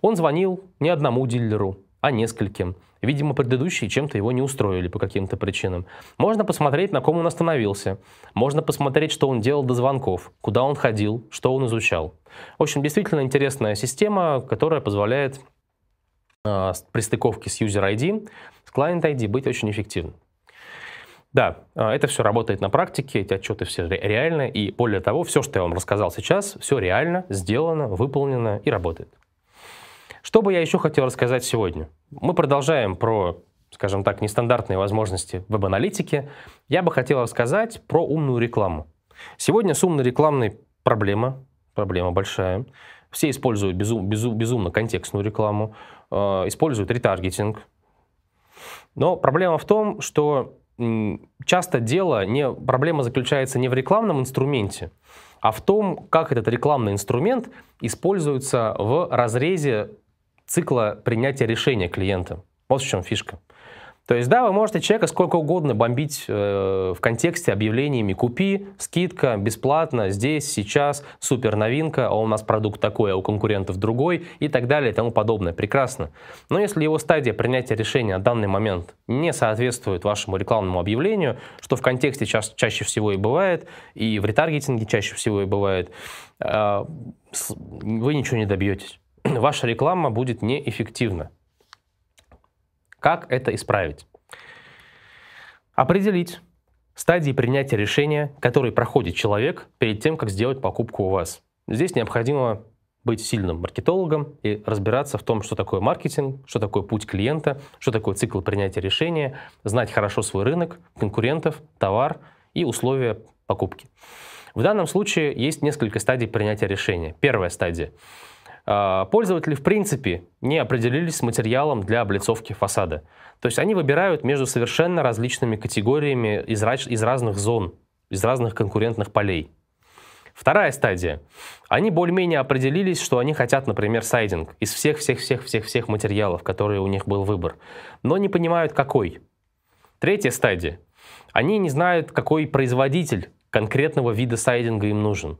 S2: он звонил не одному дилеру, а нескольким. Видимо, предыдущие чем-то его не устроили по каким-то причинам. Можно посмотреть, на ком он остановился. Можно посмотреть, что он делал до звонков, куда он ходил, что он изучал. В общем, действительно интересная система, которая позволяет э, а, при стыковке с User ID, с Client ID быть очень эффективным. Да, а, это все работает на практике, эти отчеты все реальны, и более того, все, что я вам рассказал сейчас, все реально, сделано, выполнено и работает. Что бы я еще хотел рассказать сегодня? Мы продолжаем про, скажем так, нестандартные возможности веб-аналитики. Я бы хотел рассказать про умную рекламу. Сегодня с умной рекламной проблема, проблема большая. Все используют безум, безум, безумно контекстную рекламу, э, используют ретаргетинг. Но проблема в том, что часто дело не, проблема заключается не в рекламном инструменте, а в том, как этот рекламный инструмент используется в разрезе цикла принятия решения клиента. Вот в чем фишка. То есть, да, вы можете человека сколько угодно бомбить э, в контексте объявлениями «купи», «скидка», «бесплатно», «здесь», «сейчас», «супер новинка», а у нас продукт такой, а у конкурентов другой и так далее и тому подобное. Прекрасно. Но если его стадия принятия решения на данный момент не соответствует вашему рекламному объявлению, что в контексте ча- чаще всего и бывает, и в ретаргетинге чаще всего и бывает, э, вы ничего не добьетесь. ваша реклама будет неэффективна. Как это исправить? Определить стадии принятия решения, которые проходит человек перед тем, как сделать покупку у вас. Здесь необходимо быть сильным маркетологом и разбираться в том, что такое маркетинг, что такое путь клиента, что такое цикл принятия решения, знать хорошо свой рынок, конкурентов, товар и условия покупки. В данном случае есть несколько стадий принятия решения. Первая стадия а, пользователи, в принципе, не определились с материалом для облицовки фасада. То есть они выбирают между совершенно различными категориями из, из разных зон, из разных конкурентных полей. Вторая стадия. Они более-менее определились, что они хотят, например, сайдинг из всех-всех-всех-всех-всех материалов, которые у них был выбор, но не понимают, какой. Третья стадия. Они не знают, какой производитель конкретного вида сайдинга им нужен.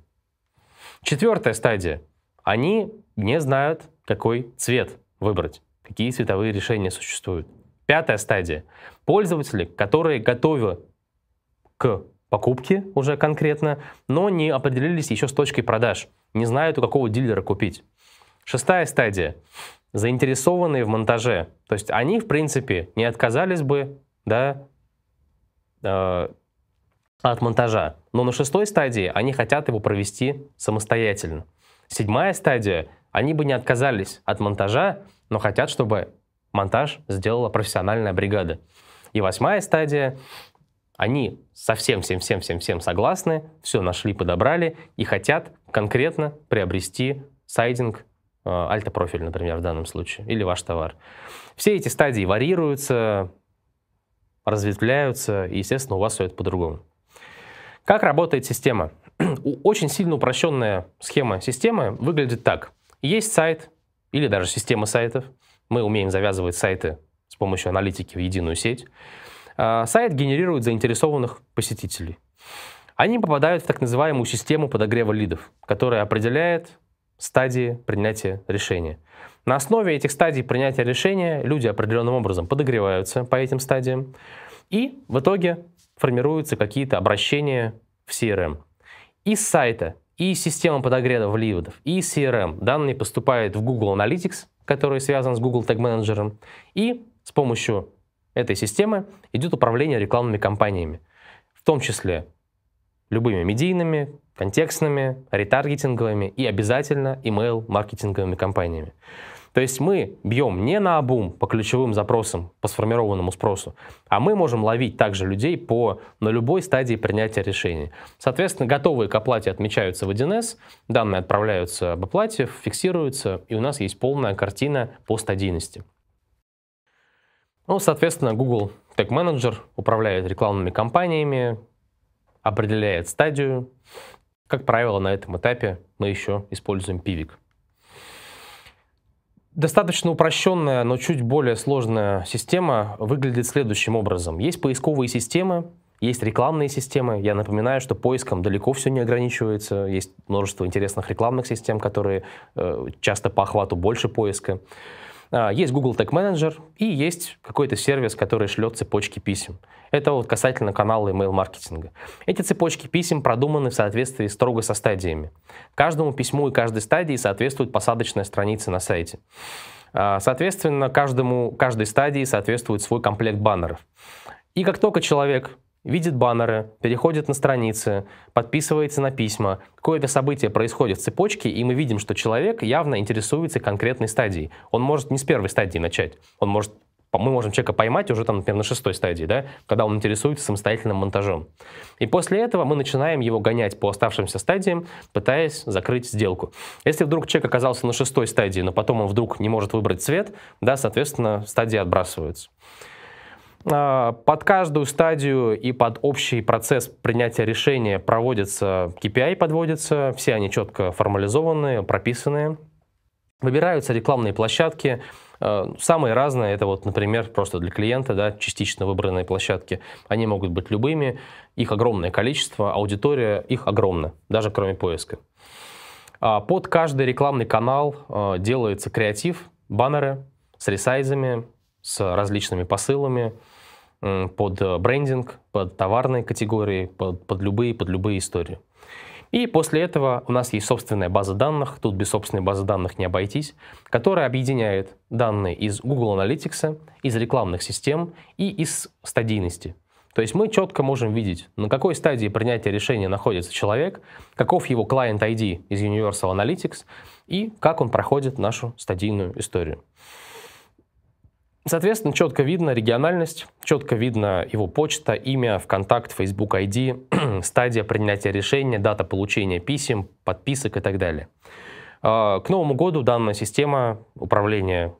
S2: Четвертая стадия они не знают, какой цвет выбрать, какие цветовые решения существуют. Пятая стадия. Пользователи, которые готовы к покупке уже конкретно, но не определились еще с точкой продаж, не знают, у какого дилера купить. Шестая стадия. Заинтересованные в монтаже. То есть они, в принципе, не отказались бы да, э, от монтажа. Но на шестой стадии они хотят его провести самостоятельно. Седьмая стадия. Они бы не отказались от монтажа, но хотят, чтобы монтаж сделала профессиональная бригада. И восьмая стадия. Они совсем всем всем всем всем согласны, все нашли, подобрали и хотят конкретно приобрести сайдинг э, альтопрофиль, например, в данном случае, или ваш товар. Все эти стадии варьируются, разветвляются, и, естественно, у вас все это по-другому. Как работает система? Очень сильно упрощенная схема системы выглядит так. Есть сайт или даже система сайтов. Мы умеем завязывать сайты с помощью аналитики в единую сеть. А, сайт генерирует заинтересованных посетителей. Они попадают в так называемую систему подогрева лидов, которая определяет стадии принятия решения. На основе этих стадий принятия решения люди определенным образом подогреваются по этим стадиям, и в итоге формируются какие-то обращения в CRM и с сайта, и система подогрева ливодов, и CRM. Данные поступают в Google Analytics, который связан с Google Tag Manager, и с помощью этой системы идет управление рекламными кампаниями, в том числе любыми медийными, контекстными, ретаргетинговыми и обязательно email-маркетинговыми кампаниями. То есть мы бьем не на обум по ключевым запросам, по сформированному спросу, а мы можем ловить также людей по, на любой стадии принятия решений. Соответственно, готовые к оплате отмечаются в 1С, данные отправляются об оплате, фиксируются, и у нас есть полная картина по стадийности. Ну, соответственно, Google Tag Manager управляет рекламными кампаниями, определяет стадию. Как правило, на этом этапе мы еще используем пивик. Достаточно упрощенная, но чуть более сложная система выглядит следующим образом. Есть поисковые системы, есть рекламные системы. Я напоминаю, что поиском далеко все не ограничивается. Есть множество интересных рекламных систем, которые э, часто по охвату больше поиска. А, есть Google Tag Manager и есть какой-то сервис, который шлет цепочки писем. Это вот касательно канала email-маркетинга. Эти цепочки писем продуманы в соответствии строго со стадиями. Каждому письму и каждой стадии соответствует посадочная страница на сайте. А, соответственно, каждому, каждой стадии соответствует свой комплект баннеров. И как только человек видит баннеры, переходит на страницы, подписывается на письма. Какое-то событие происходит в цепочке, и мы видим, что человек явно интересуется конкретной стадией. Он может не с первой стадии начать, он может мы можем человека поймать уже там, например, на шестой стадии, да, когда он интересуется самостоятельным монтажом. И после этого мы начинаем его гонять по оставшимся стадиям, пытаясь закрыть сделку. Если вдруг человек оказался на шестой стадии, но потом он вдруг не может выбрать цвет, да, соответственно, стадии отбрасываются. А, под каждую стадию и под общий процесс принятия решения проводится KPI, подводятся, все они четко формализованные, прописанные. Выбираются рекламные площадки, а, самые разные, это вот, например, просто для клиента, да, частично выбранные площадки, они могут быть любыми, их огромное количество, аудитория их огромна, даже кроме поиска. А, под каждый рекламный канал делается креатив, баннеры с ресайзами, с различными посылами, под э, брендинг, под товарные категории, под, под любые, под любые истории. И после этого у нас есть собственная база данных, тут без собственной базы данных не обойтись, которая объединяет данные из Google Analytics, из рекламных систем и из стадийности. То есть мы четко можем видеть, на какой стадии принятия решения находится человек, каков его клиент ID из Universal Analytics и как он проходит нашу стадийную историю. Соответственно, четко видно региональность, четко видно его почта, имя, ВКонтакт, Facebook ID, стадия принятия решения, дата получения писем, подписок и так далее. А, к Новому году данная система управления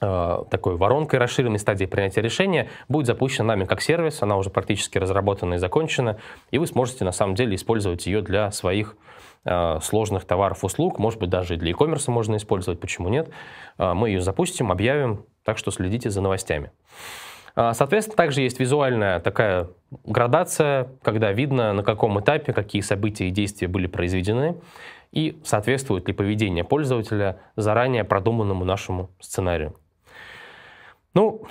S2: а, такой воронкой расширенной стадии принятия решения будет запущена нами как сервис, она уже практически разработана и закончена, и вы сможете на самом деле использовать ее для своих Э, сложных товаров, услуг, может быть, даже и для e-commerce можно использовать, почему нет. Э, мы ее запустим, объявим, так что следите за новостями. Э, соответственно, также есть визуальная такая градация, когда видно, на каком этапе какие события и действия были произведены, и соответствует ли поведение пользователя заранее продуманному нашему сценарию. Ну,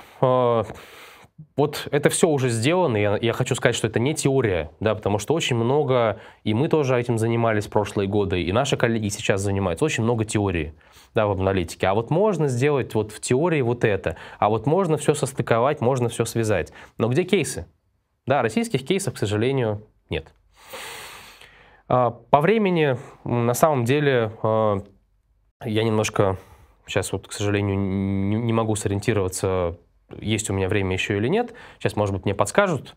S2: вот это все уже сделано, я, я хочу сказать, что это не теория, да, потому что очень много, и мы тоже этим занимались в прошлые годы, и наши коллеги сейчас занимаются, очень много теории, да, в аналитике. А вот можно сделать вот в теории вот это, а вот можно все состыковать, можно все связать. Но где кейсы? Да, российских кейсов, к сожалению, нет. А, по времени, на самом деле, а, я немножко сейчас вот, к сожалению, не, не могу сориентироваться есть у меня время еще или нет. Сейчас, может быть, мне подскажут.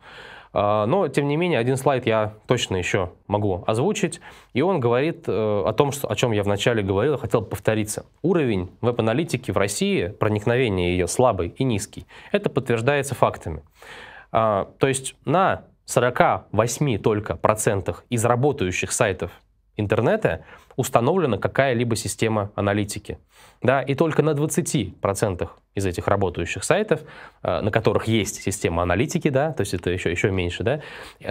S2: А, но, тем не менее, один слайд я точно еще могу озвучить. И он говорит э, о том, что, о чем я вначале говорил, хотел повториться. Уровень веб-аналитики в России, проникновение ее слабый и низкий. Это подтверждается фактами. А, то есть на 48 только процентах из работающих сайтов интернета установлена какая-либо система аналитики. Да, и только на 20% из этих работающих сайтов, э, на которых есть система аналитики, да, то есть это еще, еще меньше, да,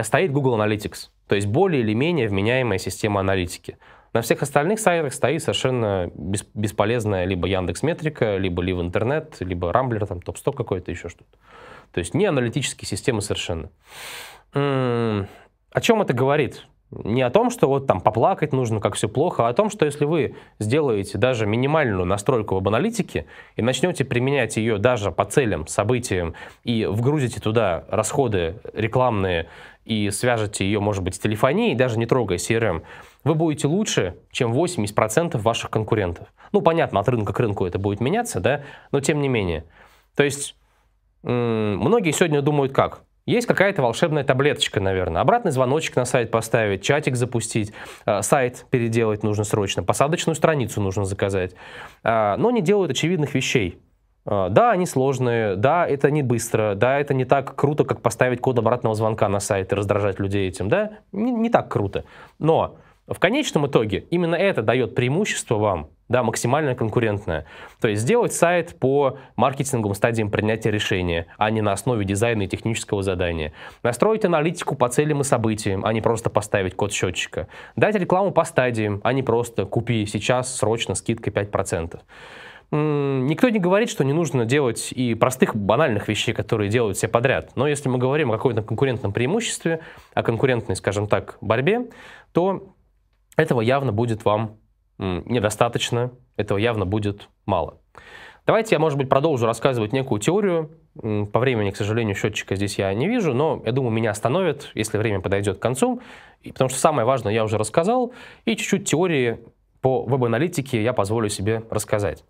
S2: стоит Google Analytics, то есть более или менее вменяемая система аналитики. На всех остальных сайтах стоит совершенно бес, бесполезная либо Яндекс Метрика, либо Лив Интернет, либо Рамблер, там Топ-100 какой-то, еще что-то. То есть не аналитические системы совершенно. М -м о чем это говорит? Не о том, что вот там поплакать нужно, как все плохо, а о том, что если вы сделаете даже минимальную настройку в аналитике и начнете применять ее даже по целям, событиям и вгрузите туда расходы рекламные и свяжете ее, может быть, с телефонией, даже не трогая CRM, эм, вы будете лучше, чем 80% ваших конкурентов. Ну, понятно, от рынка к рынку это будет меняться, да, но тем не менее. То есть многие сегодня думают как? Есть какая-то волшебная таблеточка, наверное. Обратный звоночек на сайт поставить, чатик запустить, э, сайт переделать нужно срочно, посадочную страницу нужно заказать. Э, но не делают очевидных вещей. Э, да, они сложные, да, это не быстро, да, это не так круто, как поставить код обратного звонка на сайт и раздражать людей этим, да, не, не так круто. Но в конечном итоге именно это дает преимущество вам, да, максимально конкурентное. То есть сделать сайт по маркетинговым стадиям принятия решения, а не на основе дизайна и технического задания. Настроить аналитику по целям и событиям, а не просто поставить код счетчика. Дать рекламу по стадиям, а не просто купи сейчас срочно скидка 5%. Никто не говорит, что не нужно делать и простых банальных вещей, которые делают все подряд. Но если мы говорим о каком-то конкурентном преимуществе, о конкурентной, скажем так, борьбе, то этого явно будет вам недостаточно, этого явно будет мало. Давайте я, может быть, продолжу рассказывать некую теорию. По времени, к сожалению, счетчика здесь я не вижу, но я думаю, меня остановит, если время подойдет к концу. И потому что самое важное я уже рассказал, и чуть-чуть теории по веб-аналитике я позволю себе рассказать.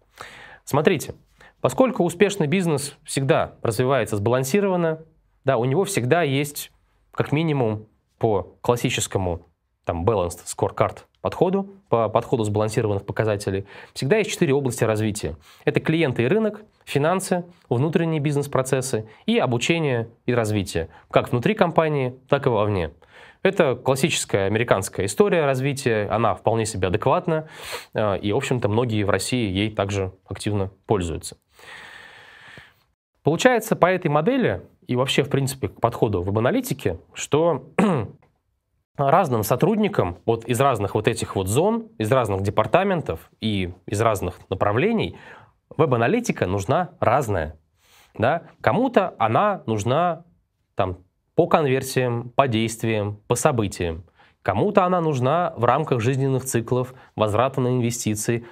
S2: Смотрите, поскольку успешный бизнес всегда развивается сбалансированно, да, у него всегда есть как минимум по классическому там, balanced scorecard подходу, по подходу сбалансированных показателей, всегда есть четыре области развития. Это клиенты и рынок, финансы, внутренние бизнес-процессы и обучение и развитие, как внутри компании, так и вовне. Это классическая американская история развития, она вполне себе адекватна, э, и, в общем-то, многие в России ей также активно пользуются. Получается, по этой модели и вообще, в принципе, к подходу в аналитике что разным сотрудникам вот из разных вот этих вот зон, из разных департаментов и из разных направлений веб-аналитика нужна разная. Да? Кому-то она нужна там, по конверсиям, по действиям, по событиям. Кому-то она нужна в рамках жизненных циклов, возврата на инвестиции.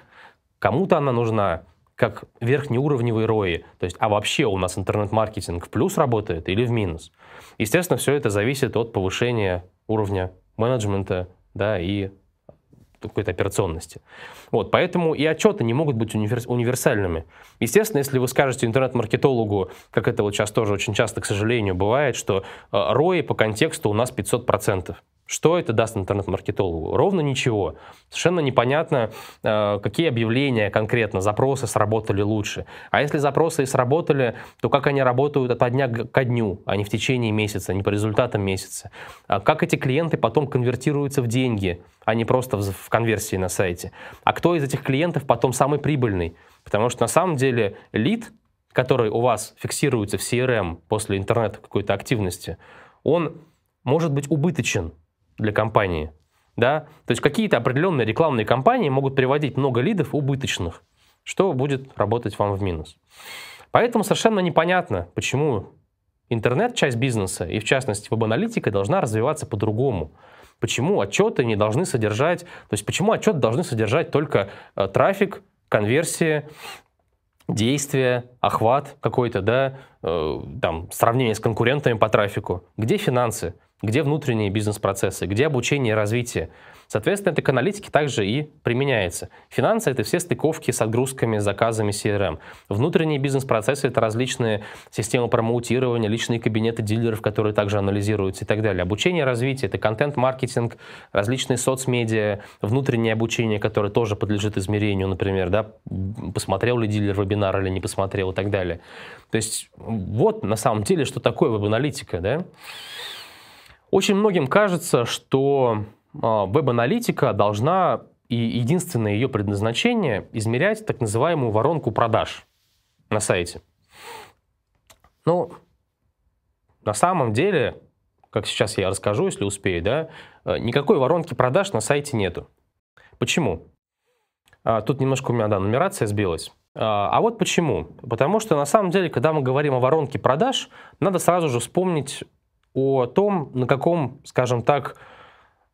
S2: Кому-то она нужна как верхнеуровневые рои. То есть, а вообще у нас интернет-маркетинг в плюс работает или в минус? Естественно, все это зависит от повышения уровня менеджмента да, и какой-то операционности. Вот, поэтому и отчеты не могут быть универс- универсальными. Естественно, если вы скажете интернет-маркетологу, как это вот сейчас тоже очень часто, к сожалению, бывает, что э, ROI по контексту у нас 500%. процентов. Что это даст интернет-маркетологу? Ровно ничего. Совершенно непонятно, э, какие объявления конкретно, запросы сработали лучше. А если запросы и сработали, то как они работают от дня ко дню, а не в течение месяца, не по результатам месяца. А как эти клиенты потом конвертируются в деньги, а не просто в конверсии на сайте. А кто из этих клиентов потом самый прибыльный? Потому что на самом деле лид, который у вас фиксируется в CRM после интернет какой-то активности, он может быть убыточен для компании. Да? То есть какие-то определенные рекламные кампании могут приводить много лидов убыточных, что будет работать вам в минус. Поэтому совершенно непонятно, почему интернет-часть бизнеса, и в частности веб-аналитика, должна развиваться по-другому. Почему отчеты не должны содержать, то есть почему отчеты должны содержать только э, трафик, конверсии, действия, охват какой-то, да, э, там, сравнение с конкурентами по трафику. Где финансы? где внутренние бизнес-процессы, где обучение и развитие. Соответственно, это к аналитике также и применяется. Финансы — это все стыковки с отгрузками, заказами CRM. Эм. Внутренние бизнес-процессы — это различные системы промоутирования, личные кабинеты дилеров, которые также анализируются и так далее. Обучение, и развитие — это контент-маркетинг, различные соцмедиа, внутреннее обучение, которое тоже подлежит измерению, например, да, посмотрел ли дилер вебинар или не посмотрел и так далее. То есть вот на самом деле, что такое веб-аналитика, да? Очень многим кажется, что а, веб-аналитика должна и единственное ее предназначение измерять так называемую воронку продаж на сайте. Ну, на самом деле, как сейчас я расскажу, если успею, да, э, никакой воронки продаж на сайте нету. Почему? А, тут немножко у меня, да, нумерация сбилась. А, а вот почему. Потому что на самом деле, когда мы говорим о воронке продаж, надо сразу же вспомнить о том, на каком, скажем так,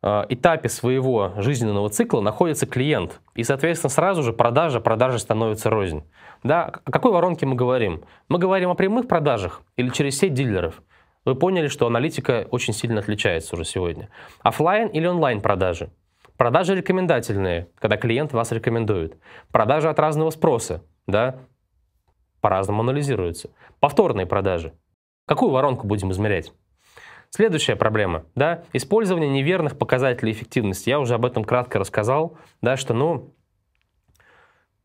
S2: э, этапе своего жизненного цикла находится клиент. И, соответственно, сразу же продажа, продажа становится рознь. Да? О какой воронке мы говорим? Мы говорим о прямых продажах или через сеть дилеров. Вы поняли, что аналитика очень сильно отличается уже сегодня. Оффлайн или онлайн продажи? Продажи рекомендательные, когда клиент вас рекомендует. Продажи от разного спроса, да, по-разному анализируются. Повторные продажи. Какую воронку будем измерять? Следующая проблема, да, использование неверных показателей эффективности. Я уже об этом кратко рассказал, да, что, ну,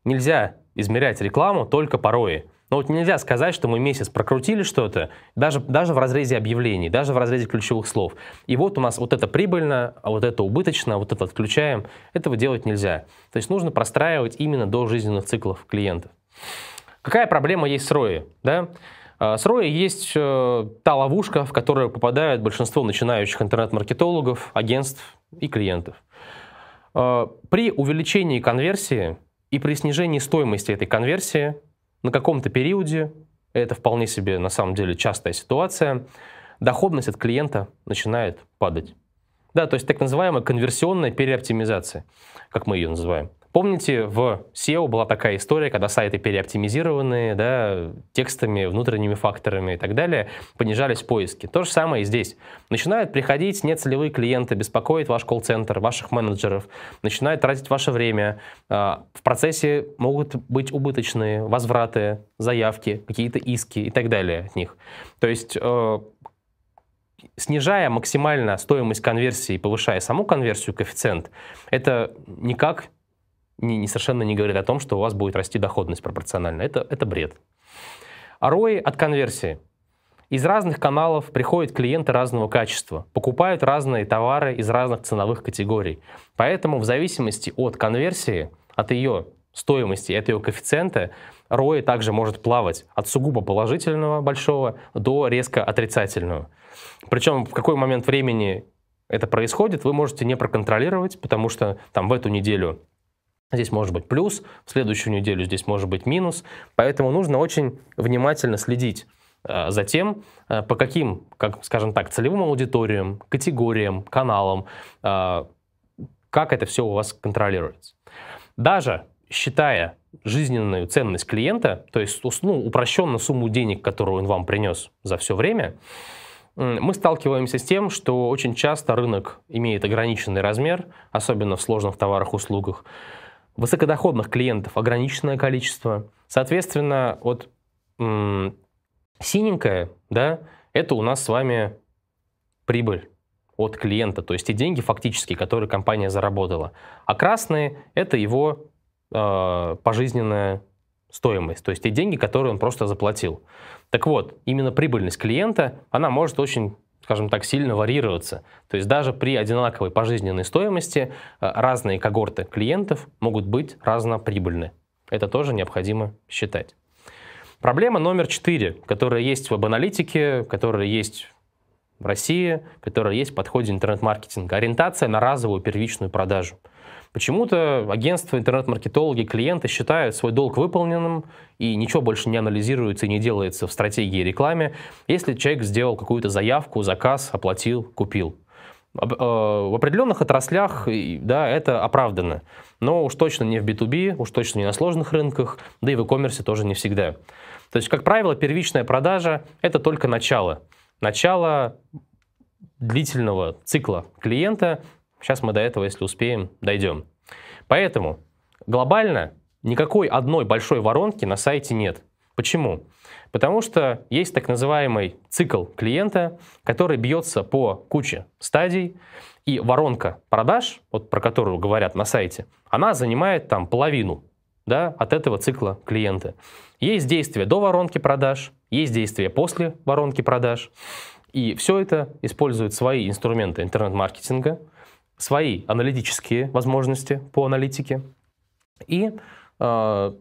S2: нельзя измерять рекламу только порой. Но вот нельзя сказать, что мы месяц прокрутили что-то, даже, даже в разрезе объявлений, даже в разрезе ключевых слов. И вот у нас вот это прибыльно, а вот это убыточно, вот это отключаем. Этого делать нельзя. То есть нужно простраивать именно до жизненных циклов клиента. Какая проблема есть с ROI? Да? А, С ROI есть э, та ловушка, в которую попадают большинство начинающих интернет-маркетологов, агентств и клиентов. А, при увеличении конверсии и при снижении стоимости этой конверсии на каком-то периоде, это вполне себе на самом деле частая ситуация, доходность от клиента начинает падать. Да, то есть так называемая конверсионная переоптимизация, как мы ее называем. Помните, в SEO была такая история, когда сайты переоптимизированные, да, текстами, внутренними факторами и так далее, понижались поиски. То же самое и здесь. Начинают приходить нецелевые клиенты, беспокоит ваш колл-центр, ваших менеджеров, начинают тратить ваше время. А, в процессе могут быть убыточные возвраты, заявки, какие-то иски и так далее от них. То есть э, снижая максимально стоимость конверсии и повышая саму конверсию, коэффициент, это никак не, не совершенно не говорит о том, что у вас будет расти доходность пропорционально. Это, это бред. А ROI от конверсии. Из разных каналов приходят клиенты разного качества, покупают разные товары из разных ценовых категорий. Поэтому в зависимости от конверсии, от ее стоимости, от ее коэффициента, ROI также может плавать от сугубо положительного большого до резко отрицательного. Причем в какой момент времени это происходит, вы можете не проконтролировать, потому что там в эту неделю Здесь может быть плюс, в следующую неделю здесь может быть минус. Поэтому нужно очень внимательно следить э, за тем, э, по каким, как, скажем так, целевым аудиториям, категориям, каналам, э, как это все у вас контролируется. Даже считая жизненную ценность клиента, то есть ну, упрощенно сумму денег, которую он вам принес за все время, мы сталкиваемся с тем, что очень часто рынок имеет ограниченный размер, особенно в сложных товарах и услугах высокодоходных клиентов ограниченное количество. Соответственно, вот синенькое, да, это у нас с вами прибыль от клиента, то есть те деньги фактически, которые компания заработала. А красные – это его э, пожизненная стоимость, то есть те деньги, которые он просто заплатил. Так вот, именно прибыльность клиента, она может очень скажем так, сильно варьироваться. То есть даже при одинаковой пожизненной стоимости э, разные когорты клиентов могут быть разноприбыльны. Это тоже необходимо считать. Проблема номер четыре, которая есть в веб-аналитике, которая есть в России, которая есть в подходе интернет-маркетинга. Ориентация на разовую первичную продажу – Почему-то агентства, интернет-маркетологи, клиенты считают свой долг выполненным, и ничего больше не анализируется и не делается в стратегии рекламе, если человек сделал какую-то заявку, заказ, оплатил, купил. Э, в определенных отраслях да, это оправдано, но уж точно не в B2B, уж точно не на сложных рынках, да и в e-commerce тоже не всегда. То есть, как правило, первичная продажа – это только начало. Начало длительного цикла клиента, Сейчас мы до этого, если успеем, дойдем. Поэтому глобально никакой одной большой воронки на сайте нет. Почему? Потому что есть так называемый цикл клиента, который бьется по куче стадий, и воронка продаж, вот про которую говорят на сайте, она занимает там половину да, от этого цикла клиента. Есть действия до воронки продаж, есть действия после воронки продаж, и все это использует свои инструменты интернет-маркетинга – свои аналитические возможности по аналитике и э,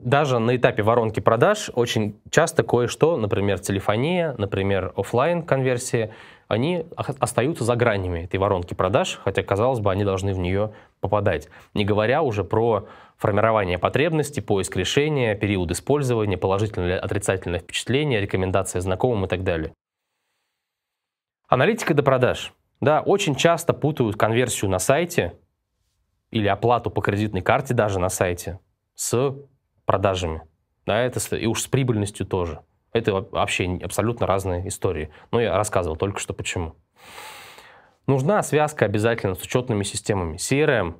S2: даже на этапе воронки продаж очень часто кое-что, например, телефония, например, офлайн конверсии, они остаются за гранями этой воронки продаж, хотя, казалось бы, они должны в нее попадать. Не говоря уже про формирование потребностей, поиск решения, период использования, положительное или отрицательное впечатление, рекомендации знакомым и так далее. Аналитика до продаж – да, очень часто путают конверсию на сайте или оплату по кредитной карте даже на сайте с продажами. Да, это и уж с прибыльностью тоже. Это вообще абсолютно разные истории. Но ну, я рассказывал только что почему. Нужна связка обязательно с учетными системами. CRM,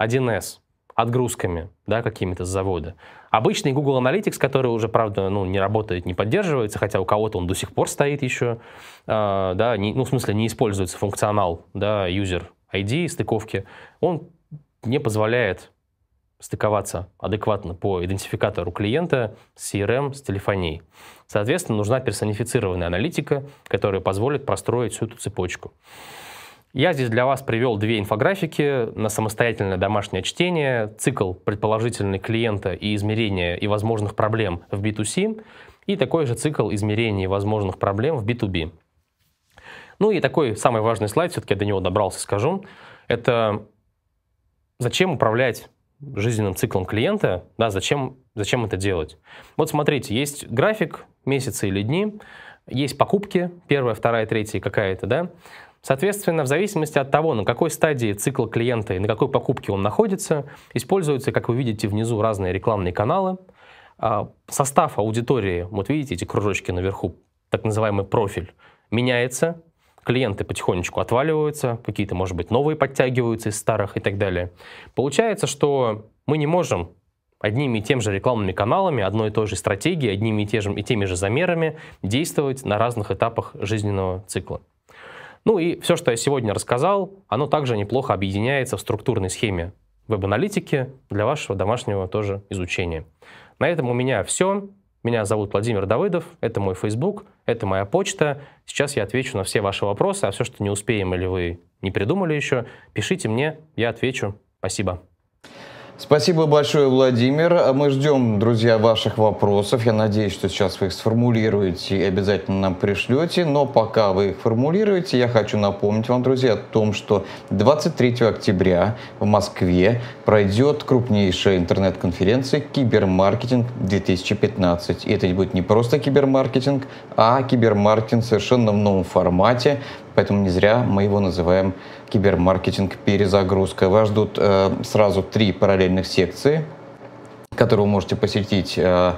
S2: 1С, отгрузками, да, какими-то с завода. Обычный Google Analytics, который уже, правда, ну, не работает, не поддерживается, хотя у кого-то он до сих пор стоит еще, э, да, не, ну, в смысле, не используется функционал, да, user ID, стыковки, он не позволяет стыковаться адекватно по идентификатору клиента с CRM, эм, с телефонией. Соответственно, нужна персонифицированная аналитика, которая позволит простроить всю эту цепочку. Я здесь для вас привел две инфографики на самостоятельное домашнее чтение, цикл предположительный клиента и измерения и возможных проблем в B2C, и такой же цикл измерений и возможных проблем в B2B. Ну и такой самый важный слайд, все-таки я до него добрался, скажу, это зачем управлять жизненным циклом клиента, да, зачем, зачем это делать. Вот смотрите, есть график, месяцы или дни, есть покупки, первая, вторая, третья какая-то, да, Соответственно, в зависимости от того, на какой стадии цикла клиента и на какой покупке он находится, используются, как вы видите внизу, разные рекламные каналы. А, состав аудитории, вот видите эти кружочки наверху, так называемый профиль, меняется. Клиенты потихонечку отваливаются, какие-то, может быть, новые подтягиваются из старых и так далее. Получается, что мы не можем одними и тем же рекламными каналами, одной и той же стратегией, одними и, те же, и теми же замерами действовать на разных этапах жизненного цикла. Ну и все, что я сегодня рассказал, оно также неплохо объединяется в структурной схеме веб-аналитики для вашего домашнего тоже изучения. На этом у меня все. Меня зовут Владимир Давыдов, это мой Facebook, это моя почта. Сейчас я отвечу на все ваши вопросы, а все, что не успеем или вы не придумали еще, пишите мне, я отвечу. Спасибо.
S1: Спасибо большое, Владимир. А мы ждем, друзья, ваших вопросов. Я надеюсь, что сейчас вы их сформулируете и обязательно нам пришлете. Но пока вы их формулируете, я хочу напомнить вам, друзья, о том, что 23 октября в Москве пройдет крупнейшая интернет-конференция «Кибермаркетинг-2015». И это не будет не просто кибермаркетинг, а кибермаркетинг в совершенно новом формате. Поэтому не зря мы его называем кибермаркетинг, перезагрузка. Вас ждут э, сразу три параллельных секции которые вы можете посетить э,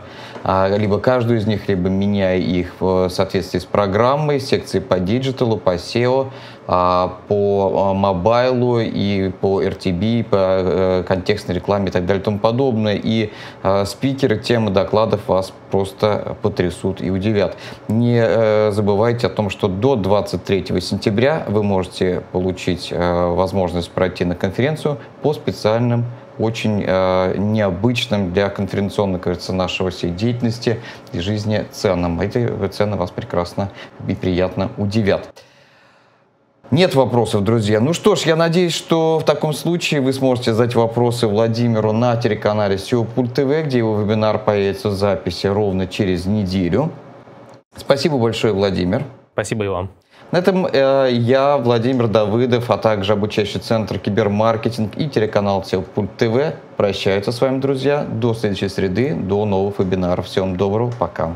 S1: а, либо каждую из них, либо меняя их в э, соответствии с программой, секции по диджиталу, по SEO, а, по а, мобайлу и по RTB, по э, контекстной рекламе и так далее и тому подобное. И э, спикеры темы докладов вас просто потрясут и удивят. Не э, забывайте о том, что до 23 сентября вы можете получить возможность пройти на конференцию по специальным очень э, необычным для конференционной, кажется, нашего всей деятельности и жизни ценам. Эти цены вас прекрасно и приятно удивят. Нет вопросов, друзья. Ну что ж, я надеюсь, что в таком случае вы сможете задать вопросы Владимиру на телеканале SEO ТВ, где его вебинар появится в записи ровно через неделю. Спасибо большое, Владимир. Спасибо и вам. На этом э, я, Владимир Давыдов, а также обучающий центр кибермаркетинг и телеканал SEO ТВ прощаются с вами, друзья. До следующей среды, до новых вебинаров. Всем доброго, пока.